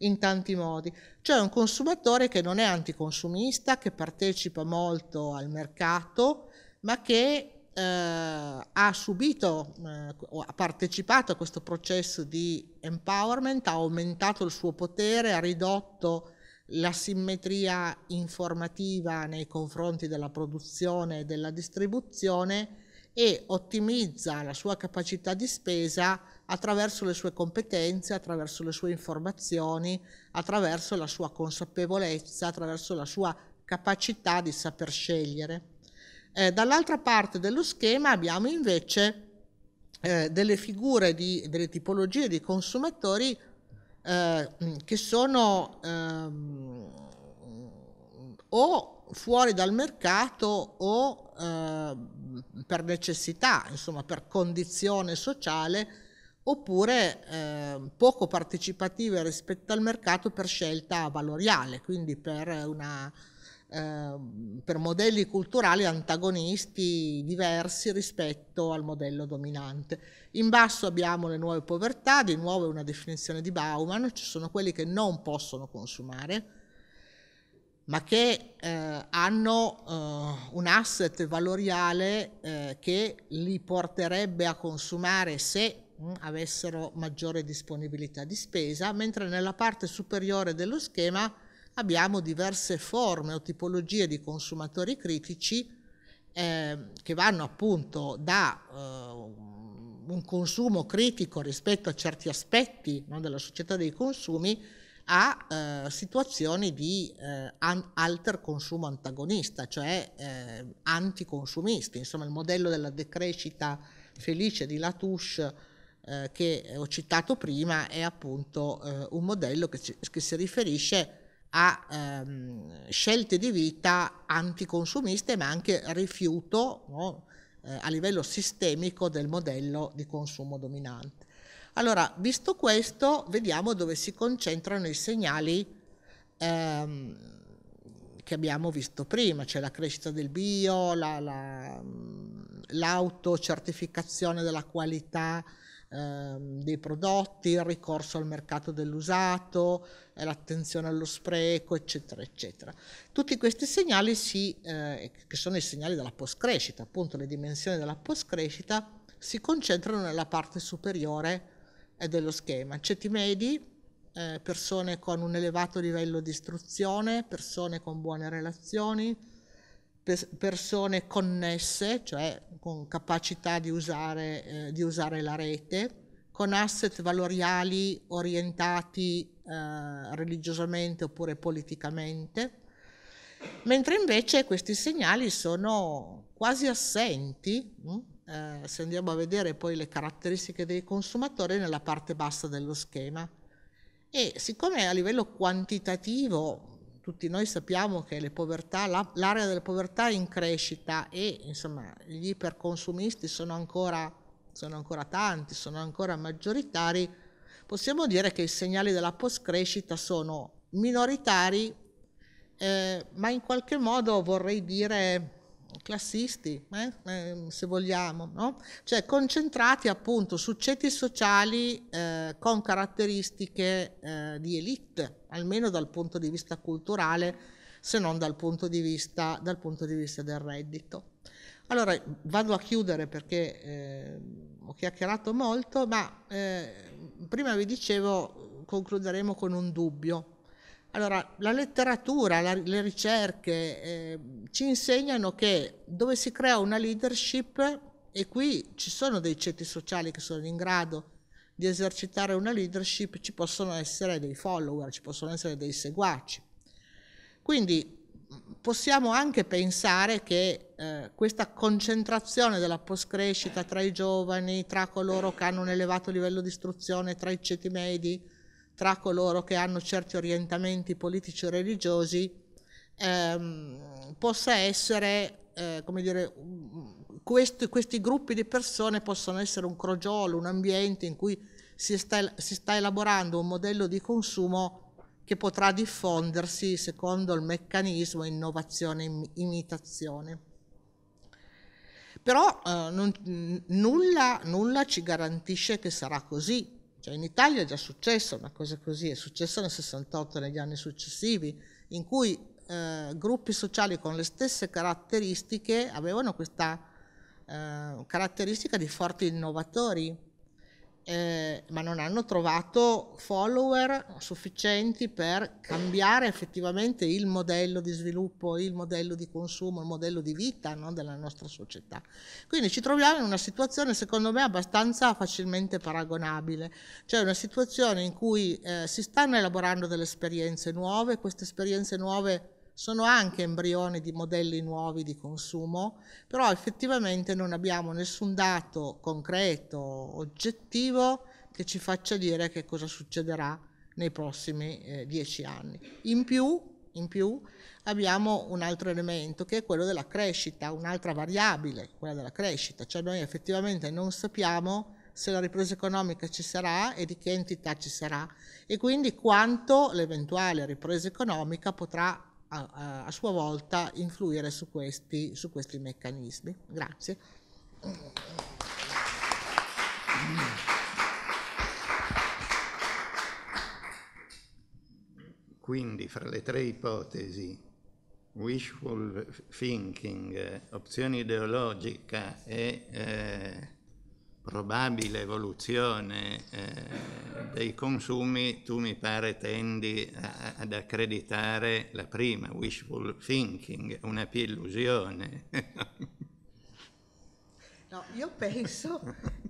in tanti modi. C'è cioè, un consumatore che non è anticonsumista, che partecipa molto al mercato, ma che eh, ha subito eh, o ha partecipato a questo processo di empowerment, ha aumentato il suo potere, ha ridotto la simmetria informativa nei confronti della produzione e della distribuzione e ottimizza la sua capacità di spesa attraverso le sue competenze, attraverso le sue informazioni, attraverso la sua consapevolezza, attraverso la sua capacità di saper scegliere. Eh, dall'altra parte dello schema abbiamo invece eh, delle figure, di, delle tipologie di consumatori eh, che sono ehm, o fuori dal mercato o eh, per necessità, insomma per condizione sociale, oppure eh, poco partecipative rispetto al mercato per scelta valoriale, quindi per, una, eh, per modelli culturali antagonisti diversi rispetto al modello dominante. In basso abbiamo le nuove povertà, di nuovo è una definizione di Bauman, ci sono quelli che non possono consumare, ma che eh, hanno eh, un asset valoriale eh, che li porterebbe a consumare se mh, mm, avessero maggiore disponibilità di spesa, mentre nella parte superiore dello schema abbiamo diverse forme o tipologie di consumatori critici eh, che vanno appunto da eh, un consumo critico rispetto a certi aspetti no, della società dei consumi a eh, situazioni di eh, alter consumo antagonista, cioè eh, anticonsumisti, insomma il modello della decrescita felice di Latouche eh, che ho citato prima è appunto eh, un modello che, che, si riferisce a ehm, scelte di vita anticonsumiste ma anche rifiuto no? eh, a livello sistemico del modello di consumo dominante. Allora, visto questo, vediamo dove si concentrano i segnali ehm, che abbiamo visto prima, cioè la crescita del bio, l'autocertificazione la, la, della qualità, ehm, dei prodotti, il ricorso al mercato dell'usato, eh, l'attenzione allo spreco, eccetera, eccetera. Tutti questi segnali, si, eh, che sono i segnali della post-crescita, appunto le dimensioni della post-crescita, si concentrano nella parte superiore eh, dello schema. Ceti medi, eh, persone con un elevato livello di istruzione, persone con buone relazioni, persone connesse, cioè con capacità di usare, eh, di usare, la rete, con asset valoriali orientati eh, religiosamente oppure politicamente, mentre invece questi segnali sono quasi assenti, mm, eh, se andiamo a vedere poi le caratteristiche dei consumatori nella parte bassa dello schema. E siccome a livello quantitativo tutti noi sappiamo che povertà, la, l'area della povertà è in crescita e insomma, gli iperconsumisti sono ancora, sono ancora tanti, sono ancora maggioritari, possiamo dire che i segnali della post-crescita sono minoritari, eh, ma in qualche modo vorrei dire classisti, eh, eh, se vogliamo, no? cioè concentrati appunto su ceti sociali eh, con caratteristiche eh, di elite, almeno dal punto di vista culturale, se non dal punto di vista, punto di vista del reddito. Allora vado a chiudere perché eh, ho chiacchierato molto, ma eh, prima vi dicevo concluderemo con un dubbio. Allora, la letteratura, la, le ricerche eh, ci insegnano che dove si crea una leadership, e qui ci sono dei ceti sociali che sono in grado di esercitare una leadership, ci possono essere dei follower, ci possono essere dei seguaci. Quindi possiamo anche pensare che eh, questa concentrazione della post-crescita tra i giovani, tra coloro che hanno un elevato livello di istruzione, tra i ceti medi, tra coloro che hanno certi orientamenti politici o religiosi ehm, possa essere, eh, come dire, questi, questi, gruppi di persone possono essere un crogiolo, un ambiente in cui si sta, si sta elaborando un modello di consumo che potrà diffondersi secondo il meccanismo innovazione-imitazione. Però eh, non, nulla, nulla ci garantisce che sarà così, cioè in Italia è già successa una cosa così, è successa nel 68 negli anni successivi, in cui eh, gruppi sociali con le stesse caratteristiche avevano questa eh, caratteristica di forti innovatori eh, ma non hanno trovato follower sufficienti per cambiare effettivamente il modello di sviluppo, il modello di consumo, il modello di vita no, della nostra società. Quindi ci troviamo in una situazione secondo me abbastanza facilmente paragonabile, cioè una situazione in cui eh, si stanno elaborando delle esperienze nuove, queste esperienze nuove sono anche embrioni di modelli nuovi di consumo, però effettivamente non abbiamo nessun dato concreto, oggettivo, che ci faccia dire che cosa succederà nei prossimi eh, dieci anni. In più, in più abbiamo un altro elemento che è quello della crescita, un'altra variabile, quella della crescita, cioè noi effettivamente non sappiamo se la ripresa economica ci sarà e di che entità ci sarà e quindi quanto l'eventuale ripresa economica potrà a, a, sua volta influire su questi, su questi meccanismi. Grazie. Quindi fra le tre ipotesi, wishful thinking, opzione ideologica e eh, probabile evoluzione eh, dei consumi, tu mi pare tendi a, ad accreditare la prima, wishful thinking, una più illusione. no, io penso,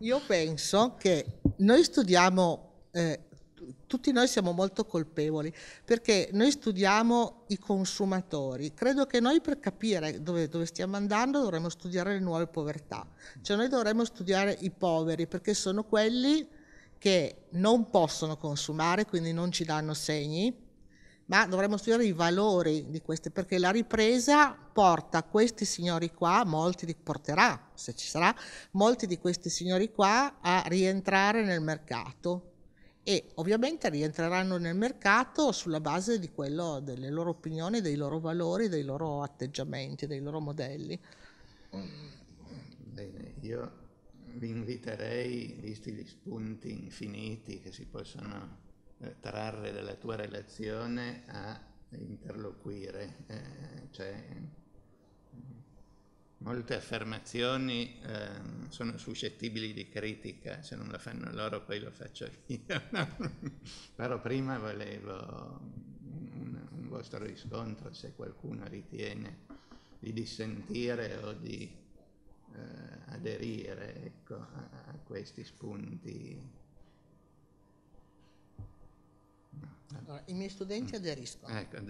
io penso che noi studiamo eh, tutti noi siamo molto colpevoli perché noi studiamo i consumatori. Credo che noi per capire dove, dove, stiamo andando dovremmo studiare le nuove povertà, cioè noi dovremmo studiare i poveri perché sono quelli che non possono consumare, quindi non ci danno segni, ma dovremmo studiare i valori di queste perché la ripresa porta questi signori qua, molti li porterà, se ci sarà, molti di questi signori qua a rientrare nel mercato e ovviamente rientreranno nel mercato sulla base di quello, delle loro opinioni, dei loro valori, dei loro atteggiamenti, dei loro modelli. Mm, bene, io vi inviterei, visti gli spunti infiniti che si possono eh, trarre dalla tua relazione, a interloquire, eh, cioè molte affermazioni eh, sono suscettibili di critica, eh, se non la fanno loro poi lo faccio io. Però prima volevo un, un vostro riscontro se qualcuno ritiene di dissentire o di eh, aderire ecco, a, a, questi spunti. Allora, I miei studenti mm. aderiscono. Ecco, eh,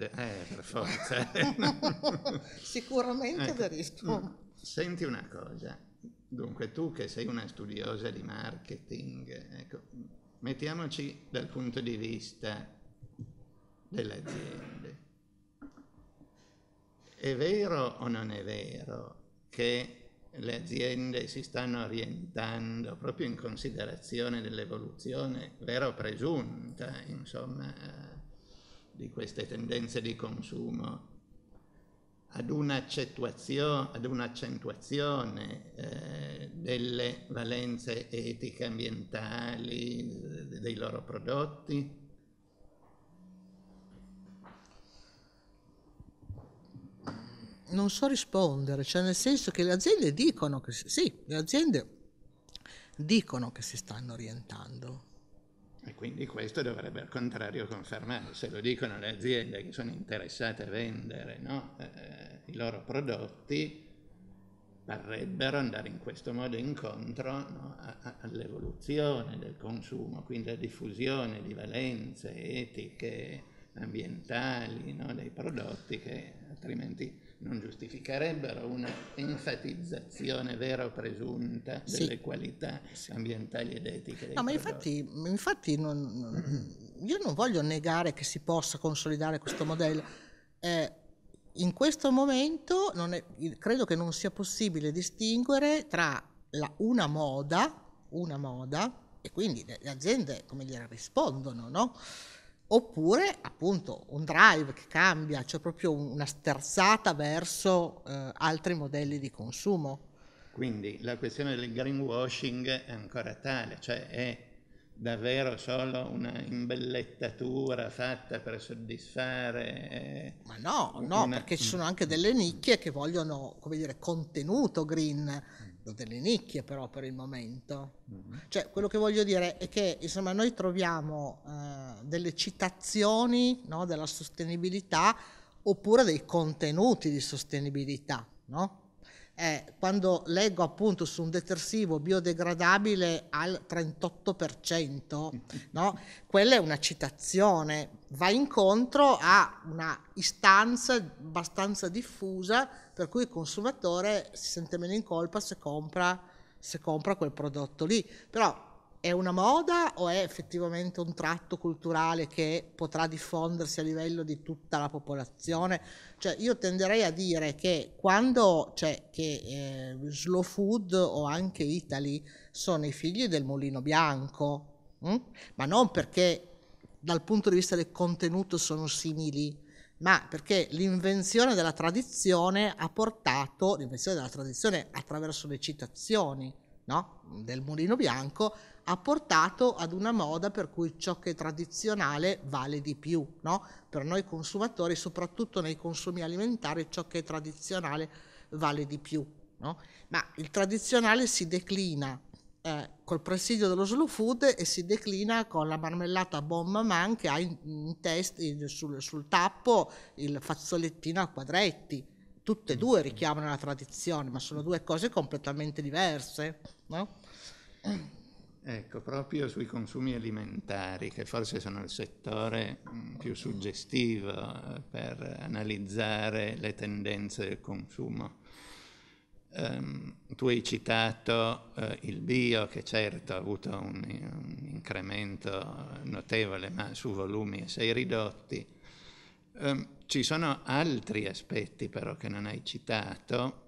per forza. Sicuramente ecco. aderiscono. Mm senti una cosa, dunque tu che sei una studiosa di marketing, ecco, mettiamoci dal punto di vista delle aziende. È vero o non è vero che le aziende si stanno orientando proprio in considerazione dell'evoluzione vera o presunta, insomma, eh, di queste tendenze di consumo ad un'accentuazione, ad un'accentuazione eh, delle valenze etiche ambientali dei loro prodotti? Non so rispondere, cioè nel senso che le aziende dicono che sì, le aziende dicono che si stanno orientando e quindi questo dovrebbe al contrario confermare, se lo dicono le aziende che sono interessate a vendere no? eh, eh i loro prodotti, parrebbero andare in questo modo incontro no? all'evoluzione del consumo, quindi alla diffusione di valenze etiche, ambientali, no? dei prodotti che altrimenti non giustificherebbero una enfatizzazione vera o presunta delle sì. qualità ambientali ed etiche. No, ma infatti, infatti non, io non voglio negare che si possa consolidare questo modello. Eh, in questo momento è, credo che non sia possibile distinguere tra la, una moda, una moda, e quindi le aziende come dire, rispondono, no? oppure appunto un drive che cambia, cioè proprio una sterzata verso eh, altri modelli di consumo. Quindi la questione del greenwashing è ancora tale, cioè è davvero solo una imbellettatura fatta per soddisfare... Eh, Ma no, no, una... perché ci mm. sono anche delle nicchie che vogliono, come dire, contenuto green delle nicchie però per il momento. Mm-hmm. Cioè, quello che voglio dire è che insomma, noi troviamo eh, delle citazioni no, della sostenibilità oppure dei contenuti di sostenibilità, no? eh, quando leggo appunto su un detersivo biodegradabile al 38%, no? quella è una citazione, va incontro a una istanza abbastanza diffusa per cui il consumatore si sente meno in colpa se compra, se compra quel prodotto lì. Però è una moda o è effettivamente un tratto culturale che potrà diffondersi a livello di tutta la popolazione? Cioè, io tenderei a dire che quando c'è cioè, che eh, Slow Food o anche Italy sono i figli del mulino bianco, mh? Mm? ma non perché dal punto di vista del contenuto sono simili, ma perché l'invenzione della tradizione ha portato, l'invenzione della tradizione attraverso le citazioni no? del mulino bianco, ha portato ad una moda per cui ciò che è tradizionale vale di più, no? Per noi consumatori, soprattutto nei consumi alimentari, ciò che è tradizionale vale di più, no? Ma il tradizionale si declina eh, col presidio dello slow food e si declina con la marmellata bomba man che ha in, in test, in, sul, sul, tappo il fazzolettino a quadretti. Tutte e due mm-hmm. richiamano la tradizione, ma sono due cose completamente diverse. No? Ecco, proprio sui consumi alimentari, che forse sono il settore mm, più suggestivo eh, per analizzare le tendenze del consumo. Um, tu hai citato uh, il bio, che certo ha avuto un, un incremento notevole, ma su volumi sei ridotti. Um, ci sono altri aspetti però che non hai citato,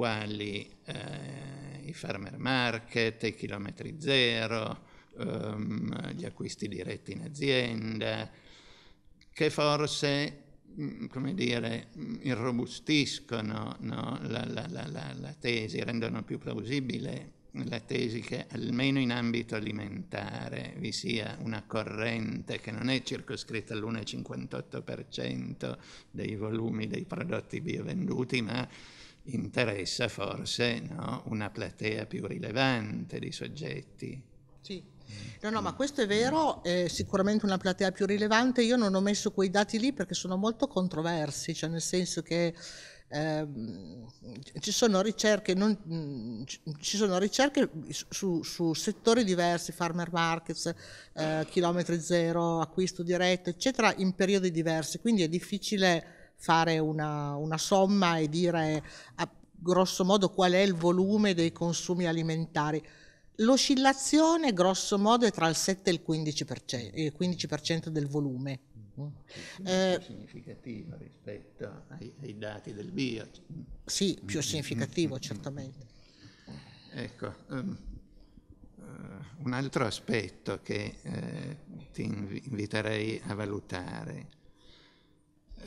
quali eh, i farmer market, i chilometri zero, ehm, gli acquisti diretti in azienda, che forse mm, come dire, irrobustiscono no? la, la, la, la, tesi, rendono più plausibile la tesi che almeno in ambito alimentare vi sia una corrente che non è circoscritta all'1,58% dei volumi dei prodotti biovenduti, ma interessa forse no? una platea più rilevante di soggetti. Sì. No, no, ma questo è vero, è sicuramente una platea più rilevante. Io non ho messo quei dati lì perché sono molto controversi, cioè nel senso che eh, ci, sono non, ci sono ricerche, su, su, settori diversi, farmer markets, eh, chilometri zero, acquisto diretto, eccetera, in periodi diversi, quindi è difficile fare una, una somma e dire a grosso modo qual è il volume dei consumi alimentari. L'oscillazione grosso modo è tra il 7 e il 15%, il 15% del volume. Mm. Eh, significativa rispetto ai, ai, dati del BIO. Sì, più significativo certamente. Eh, ecco, um, un altro aspetto che eh, ti inviterei a valutare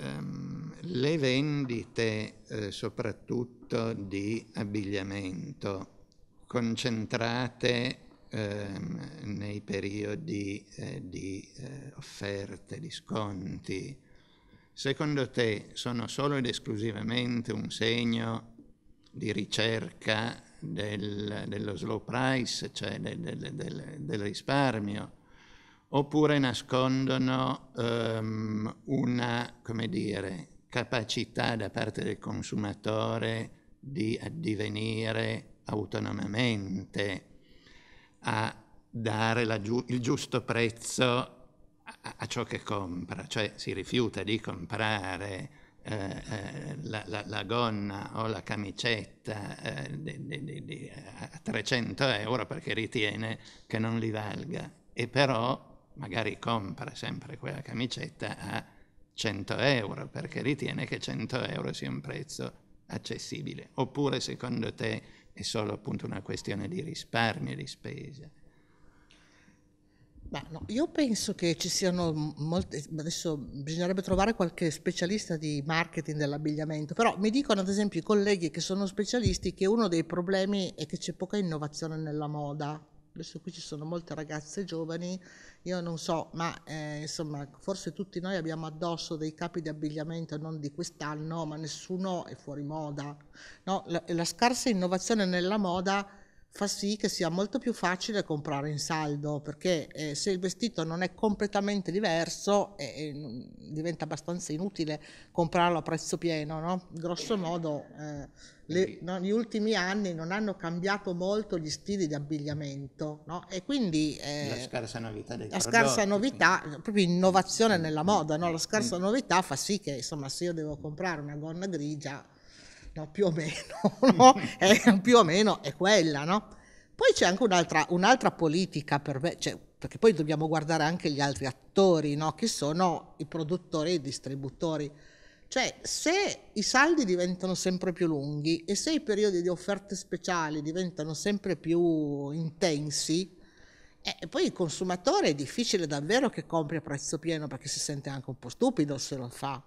Um, le vendite, eh, soprattutto di abbigliamento, concentrate ehm, nei periodi eh, di eh, offerte, di sconti, secondo te sono solo ed esclusivamente un segno di ricerca del, dello slow price, cioè del, del, del risparmio? oppure nascondono um, una, dire, capacità da parte del consumatore di addivenire autonomamente a dare giu- il giusto prezzo a-, a, ciò che compra, cioè si rifiuta di comprare eh, eh la-, la-, la, gonna o la camicetta eh, di- di- di- a 300 euro perché ritiene che non li valga e però magari compra sempre quella camicetta a 100 euro perché ritiene che 100 euro sia un prezzo accessibile. Oppure secondo te è solo appunto una questione di risparmio di spesa? No, io penso che ci siano molte, adesso bisognerebbe trovare qualche specialista di marketing dell'abbigliamento, però mi dicono ad esempio i colleghi che sono specialisti che uno dei problemi è che c'è poca innovazione nella moda adesso qui ci sono molte ragazze giovani, io non so, ma eh, insomma forse tutti noi abbiamo addosso dei capi di abbigliamento non di quest'anno, ma nessuno è fuori moda. No? La, la scarsa innovazione nella moda fa sì che sia molto più facile comprare in saldo perché eh, se il vestito non è completamente diverso eh, eh, diventa abbastanza inutile comprarlo a prezzo pieno. No? Grosso modo eh, le, no, gli ultimi anni non hanno cambiato molto gli stili di abbigliamento no? e quindi eh, la scarsa novità, la scarsa novità proprio innovazione nella moda, la scarsa novità fa sì che insomma se io devo comprare una gonna grigia no, più o meno, no? è, eh, più o meno è quella, no? Poi c'è anche un'altra, un'altra politica per me, cioè, perché poi dobbiamo guardare anche gli altri attori, no? Che sono i produttori e i distributori. Cioè, se i saldi diventano sempre più lunghi e se i periodi di offerte speciali diventano sempre più intensi, eh, e poi il consumatore è difficile davvero che compri a prezzo pieno perché si sente anche un po' stupido se lo fa.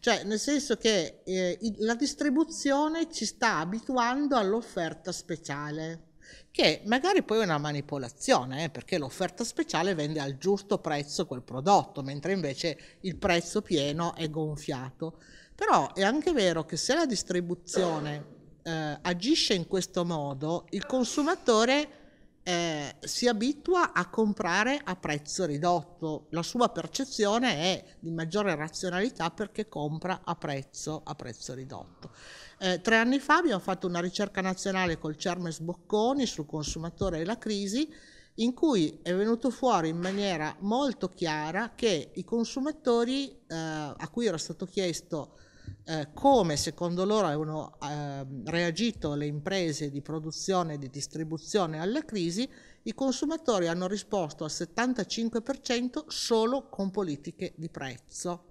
Cioè, nel senso che eh, la distribuzione ci sta abituando all'offerta speciale che magari poi è una manipolazione, eh, perché l'offerta speciale vende al giusto prezzo quel prodotto, mentre invece il prezzo pieno è gonfiato. Però è anche vero che se la distribuzione eh, agisce in questo modo, il consumatore eh, si abitua a comprare a prezzo ridotto. La sua percezione è di maggiore razionalità perché compra a prezzo, a prezzo ridotto. Eh, tre anni fa abbiamo fatto una ricerca nazionale col Cermes Bocconi sul consumatore e la crisi in cui è venuto fuori in maniera molto chiara che i consumatori eh, a cui era stato chiesto eh, come secondo loro hanno eh, reagito le imprese di produzione e di distribuzione alla crisi, i consumatori hanno risposto al 75% solo con politiche di prezzo.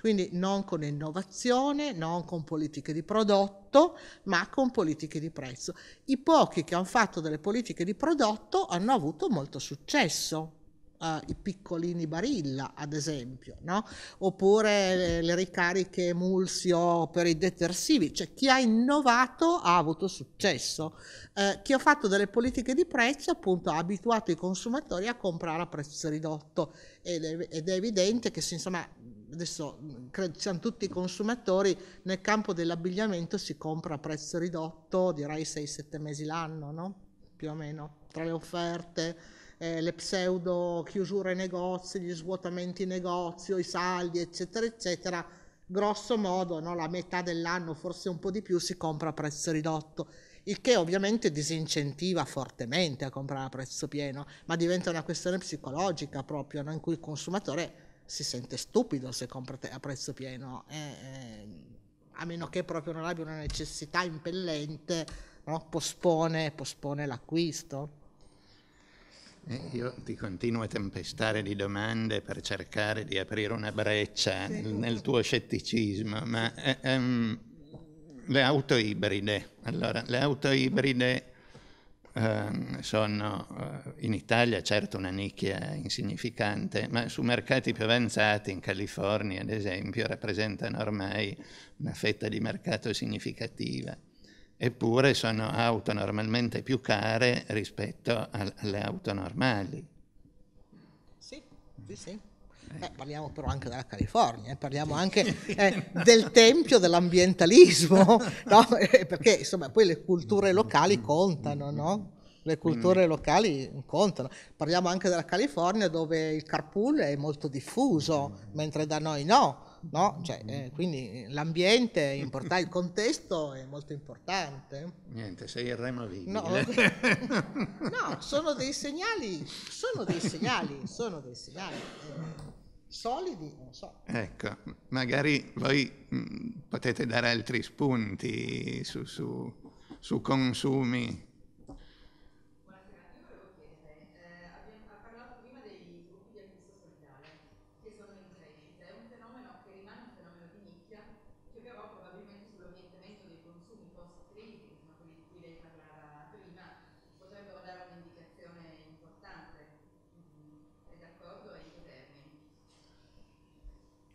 Quindi non con innovazione, non con politiche di prodotto, ma con politiche di prezzo. I pochi che hanno fatto delle politiche di prodotto hanno avuto molto successo eh, i piccolini Barilla, ad esempio, no? oppure le, eh, le ricariche emulsio per i detersivi. Cioè chi ha innovato ha avuto successo. Eh, chi ha fatto delle politiche di prezzo appunto ha abituato i consumatori a comprare a prezzo ridotto ed è, ed è evidente che se insomma adesso mm, credo siamo tutti consumatori, nel campo dell'abbigliamento si compra a prezzo ridotto, direi 6-7 mesi l'anno, no? più o meno, tra le offerte eh, le pseudo chiusure negozi, gli svuotamenti negozi, i saldi, eccetera, eccetera, grosso modo no, la metà dell'anno, forse un po' di più, si compra a prezzo ridotto, il che ovviamente disincentiva fortemente a comprare a prezzo pieno, ma diventa una questione psicologica proprio, no, in cui il consumatore si sente stupido se compra a prezzo pieno, eh, eh, a meno che proprio non abbia una necessità impellente, no, pospone, pospone l'acquisto. Eh, io ti continuo a tempestare di domande per cercare di aprire una breccia sì. nel, tuo scetticismo, ma eh, ehm, le auto ibride, allora, le auto ibride ehm, sono eh, in Italia certo una nicchia insignificante, ma su mercati più avanzati, in California ad esempio, rappresentano ormai una fetta di mercato significativa eppure sono auto normalmente più care rispetto alle auto normali. Sì, sì, sì. Eh, parliamo però anche della California, eh, parliamo anche eh, del tempio dell'ambientalismo, no? Eh, perché insomma poi le culture locali contano, no? Le culture mm. locali contano. Parliamo anche della California dove il carpool è molto diffuso, mentre da noi no no? Mm-hmm. Cioè, eh, quindi eh, l'ambiente, il contesto è molto importante. Niente, sei irremovibile. No, no sono dei segnali, sono dei segnali, sono dei segnali. Eh, solidi, non so. Ecco, magari voi mh, mm, potete dare altri spunti su, su, su consumi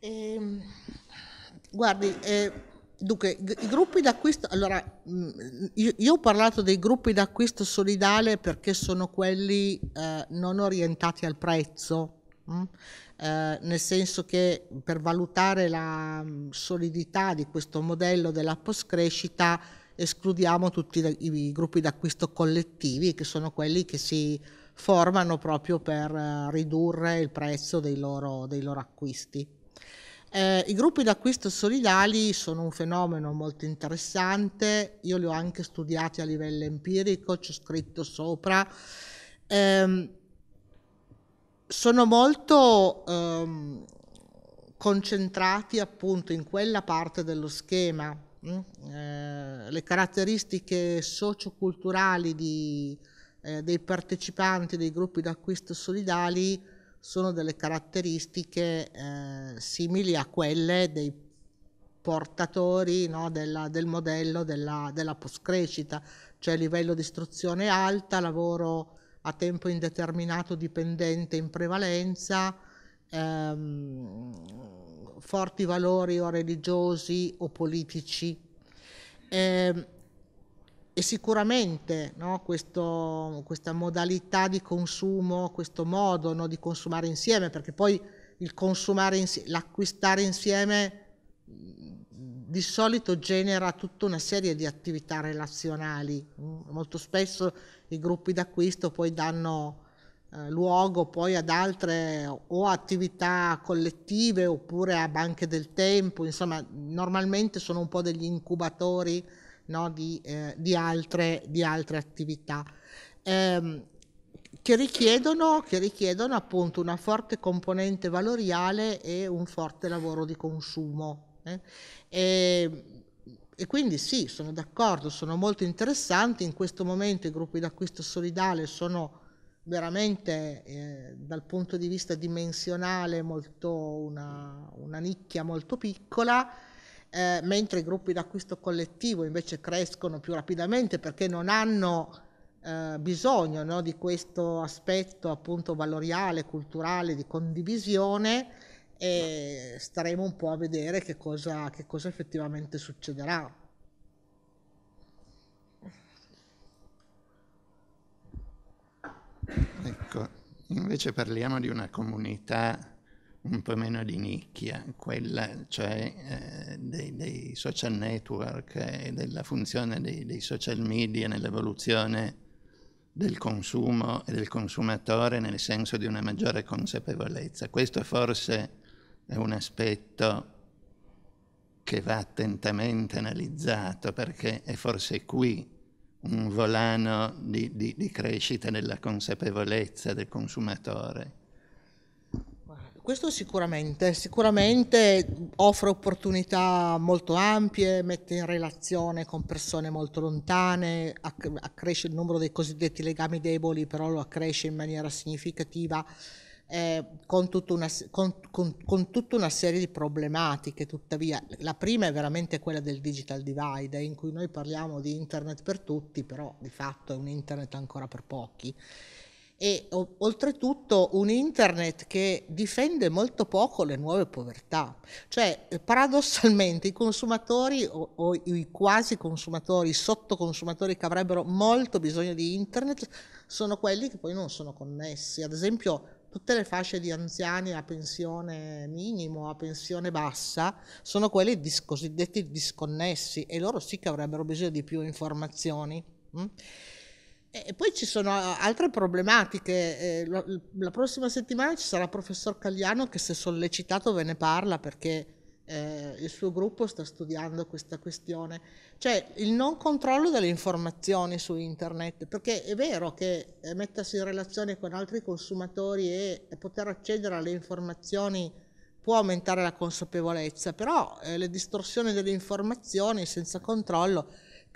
Eh, guardi, eh, dunque, i gruppi d'acquisto, allora, mm, io, io, ho parlato dei gruppi d'acquisto solidale perché sono quelli eh, non orientati al prezzo, mm? eh, nel senso che per valutare la mm, solidità di questo modello della post-crescita escludiamo tutti i, i gruppi d'acquisto collettivi che sono quelli che si formano proprio per eh, ridurre il prezzo dei loro, dei loro acquisti. Eh, I gruppi d'acquisto solidali sono un fenomeno molto interessante, io li ho anche studiati a livello empirico, c'è scritto sopra. Eh, sono molto ehm, concentrati appunto in quella parte dello schema, mm? eh, le caratteristiche socioculturali di, eh, dei partecipanti dei gruppi d'acquisto solidali sono delle caratteristiche eh, simili a quelle dei portatori no, della, del modello della, della post-crescita, cioè livello di istruzione alta, lavoro a tempo indeterminato dipendente in prevalenza, ehm, forti valori o religiosi o politici. Eh, e sicuramente no, questo, questa modalità di consumo, questo modo no, di consumare insieme, perché poi il consumare insieme, l'acquistare insieme di solito genera tutta una serie di attività relazionali. Mm, molto spesso i gruppi d'acquisto poi danno eh, luogo poi ad altre o attività collettive oppure a banche del tempo, insomma normalmente sono un po' degli incubatori no, di, eh, di, altre, di, altre, attività. Ehm, che richiedono, che richiedono appunto una forte componente valoriale e un forte lavoro di consumo. Eh? E, ehm, e quindi sì, sono d'accordo, sono molto interessanti. In questo momento i gruppi d'acquisto solidale sono veramente eh, dal punto di vista dimensionale molto una, una nicchia molto piccola eh, mentre i gruppi d'acquisto collettivo invece crescono più rapidamente perché non hanno eh, bisogno no, di questo aspetto appunto valoriale, culturale, di condivisione e staremo un po' a vedere che cosa, che cosa effettivamente succederà. Ecco, invece parliamo di una comunità un po' meno di nicchia, quella cioè eh, dei, dei, social network e della funzione dei, dei social media nell'evoluzione del consumo e del consumatore nel senso di una maggiore consapevolezza. Questo forse è un aspetto che va attentamente analizzato perché è forse qui un volano di, di, di crescita della consapevolezza del consumatore questo sicuramente, sicuramente offre opportunità molto ampie, mette in relazione con persone molto lontane, accresce il numero dei cosiddetti legami deboli, però lo accresce in maniera significativa. Eh, con, tutta una, con, con, con, tutta una, serie di problematiche. Tuttavia, la prima è veramente quella del digital divide, in cui noi parliamo di internet per tutti, però di fatto è un internet ancora per pochi e o, oltretutto un internet che difende molto poco le nuove povertà. Cioè paradossalmente i consumatori o, o i quasi consumatori, i sottoconsumatori che avrebbero molto bisogno di internet sono quelli che poi non sono connessi. Ad esempio tutte le fasce di anziani a pensione minimo, a pensione bassa, sono quelli dis- cosiddetti disconnessi e loro sì che avrebbero bisogno di più informazioni. Mm? E poi ci sono eh, altre problematiche. Eh, la prossima settimana ci sarà il professor Cagliano che se sollecitato ve ne parla perché eh, il suo gruppo sta studiando questa questione, cioè il non controllo delle informazioni su internet, perché è vero che mettersi in relazione con altri consumatori e poter accedere alle informazioni può aumentare la consapevolezza, però le distorsioni delle informazioni senza controllo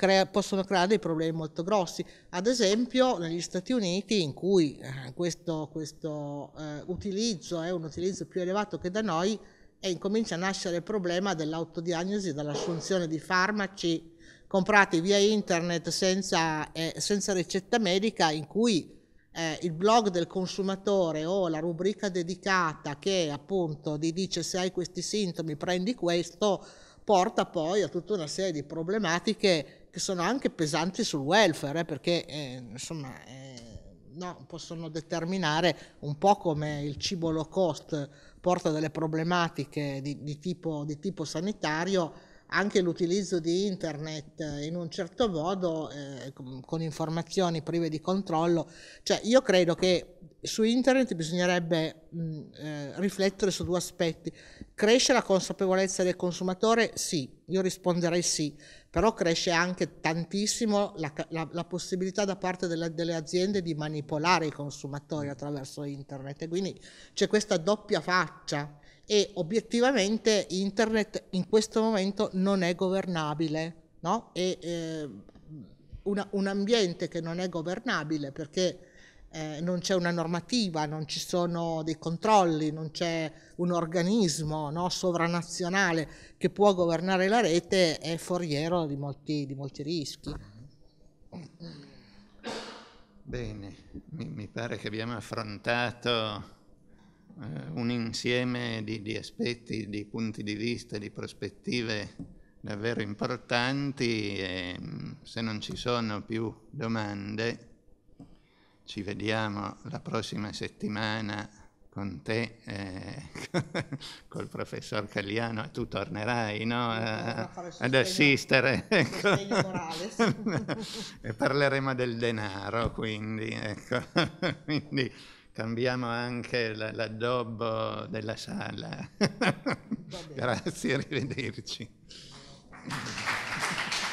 crea, possono creare dei problemi molto grossi. Ad esempio negli Stati Uniti in cui eh, questo, questo eh, utilizzo è un utilizzo più elevato che da noi e incomincia a nascere il problema dell'autodiagnosi dell'assunzione di farmaci comprati via internet senza, eh, senza ricetta medica in cui eh, il blog del consumatore o la rubrica dedicata che appunto ti dice se hai questi sintomi prendi questo porta poi a tutta una serie di problematiche che sono anche pesanti sul welfare, eh, perché eh, insomma, eh, no, possono determinare un po' come il cibo low cost porta delle problematiche di, di, tipo, di tipo sanitario anche l'utilizzo di internet eh, in un certo modo, eh, con informazioni prive di controllo, cioè io credo che su internet bisognerebbe mh, mm, eh, riflettere su due aspetti. Cresce la consapevolezza del consumatore? Sì, io risponderei sì, però cresce anche tantissimo la, la, la possibilità da parte delle, delle, aziende di manipolare i consumatori attraverso internet e quindi c'è questa doppia faccia e obiettivamente internet in questo momento non è governabile, no? E, eh, una, un ambiente che non è governabile perché eh, non c'è una normativa, non ci sono dei controlli, non c'è un organismo no, sovranazionale che può governare la rete, è foriero di molti, di molti rischi. Bene, mi, mi pare che abbiamo affrontato eh, un insieme di, di, aspetti, di punti di vista, di prospettive davvero importanti e mm, se non ci sono più domande ci vediamo la prossima settimana con te, eh, col professor Cagliano tu tornerai no, a, ad assistere. Ecco. e parleremo del denaro, quindi, ecco. quindi cambiamo anche l'addobbo della sala. Grazie, arrivederci.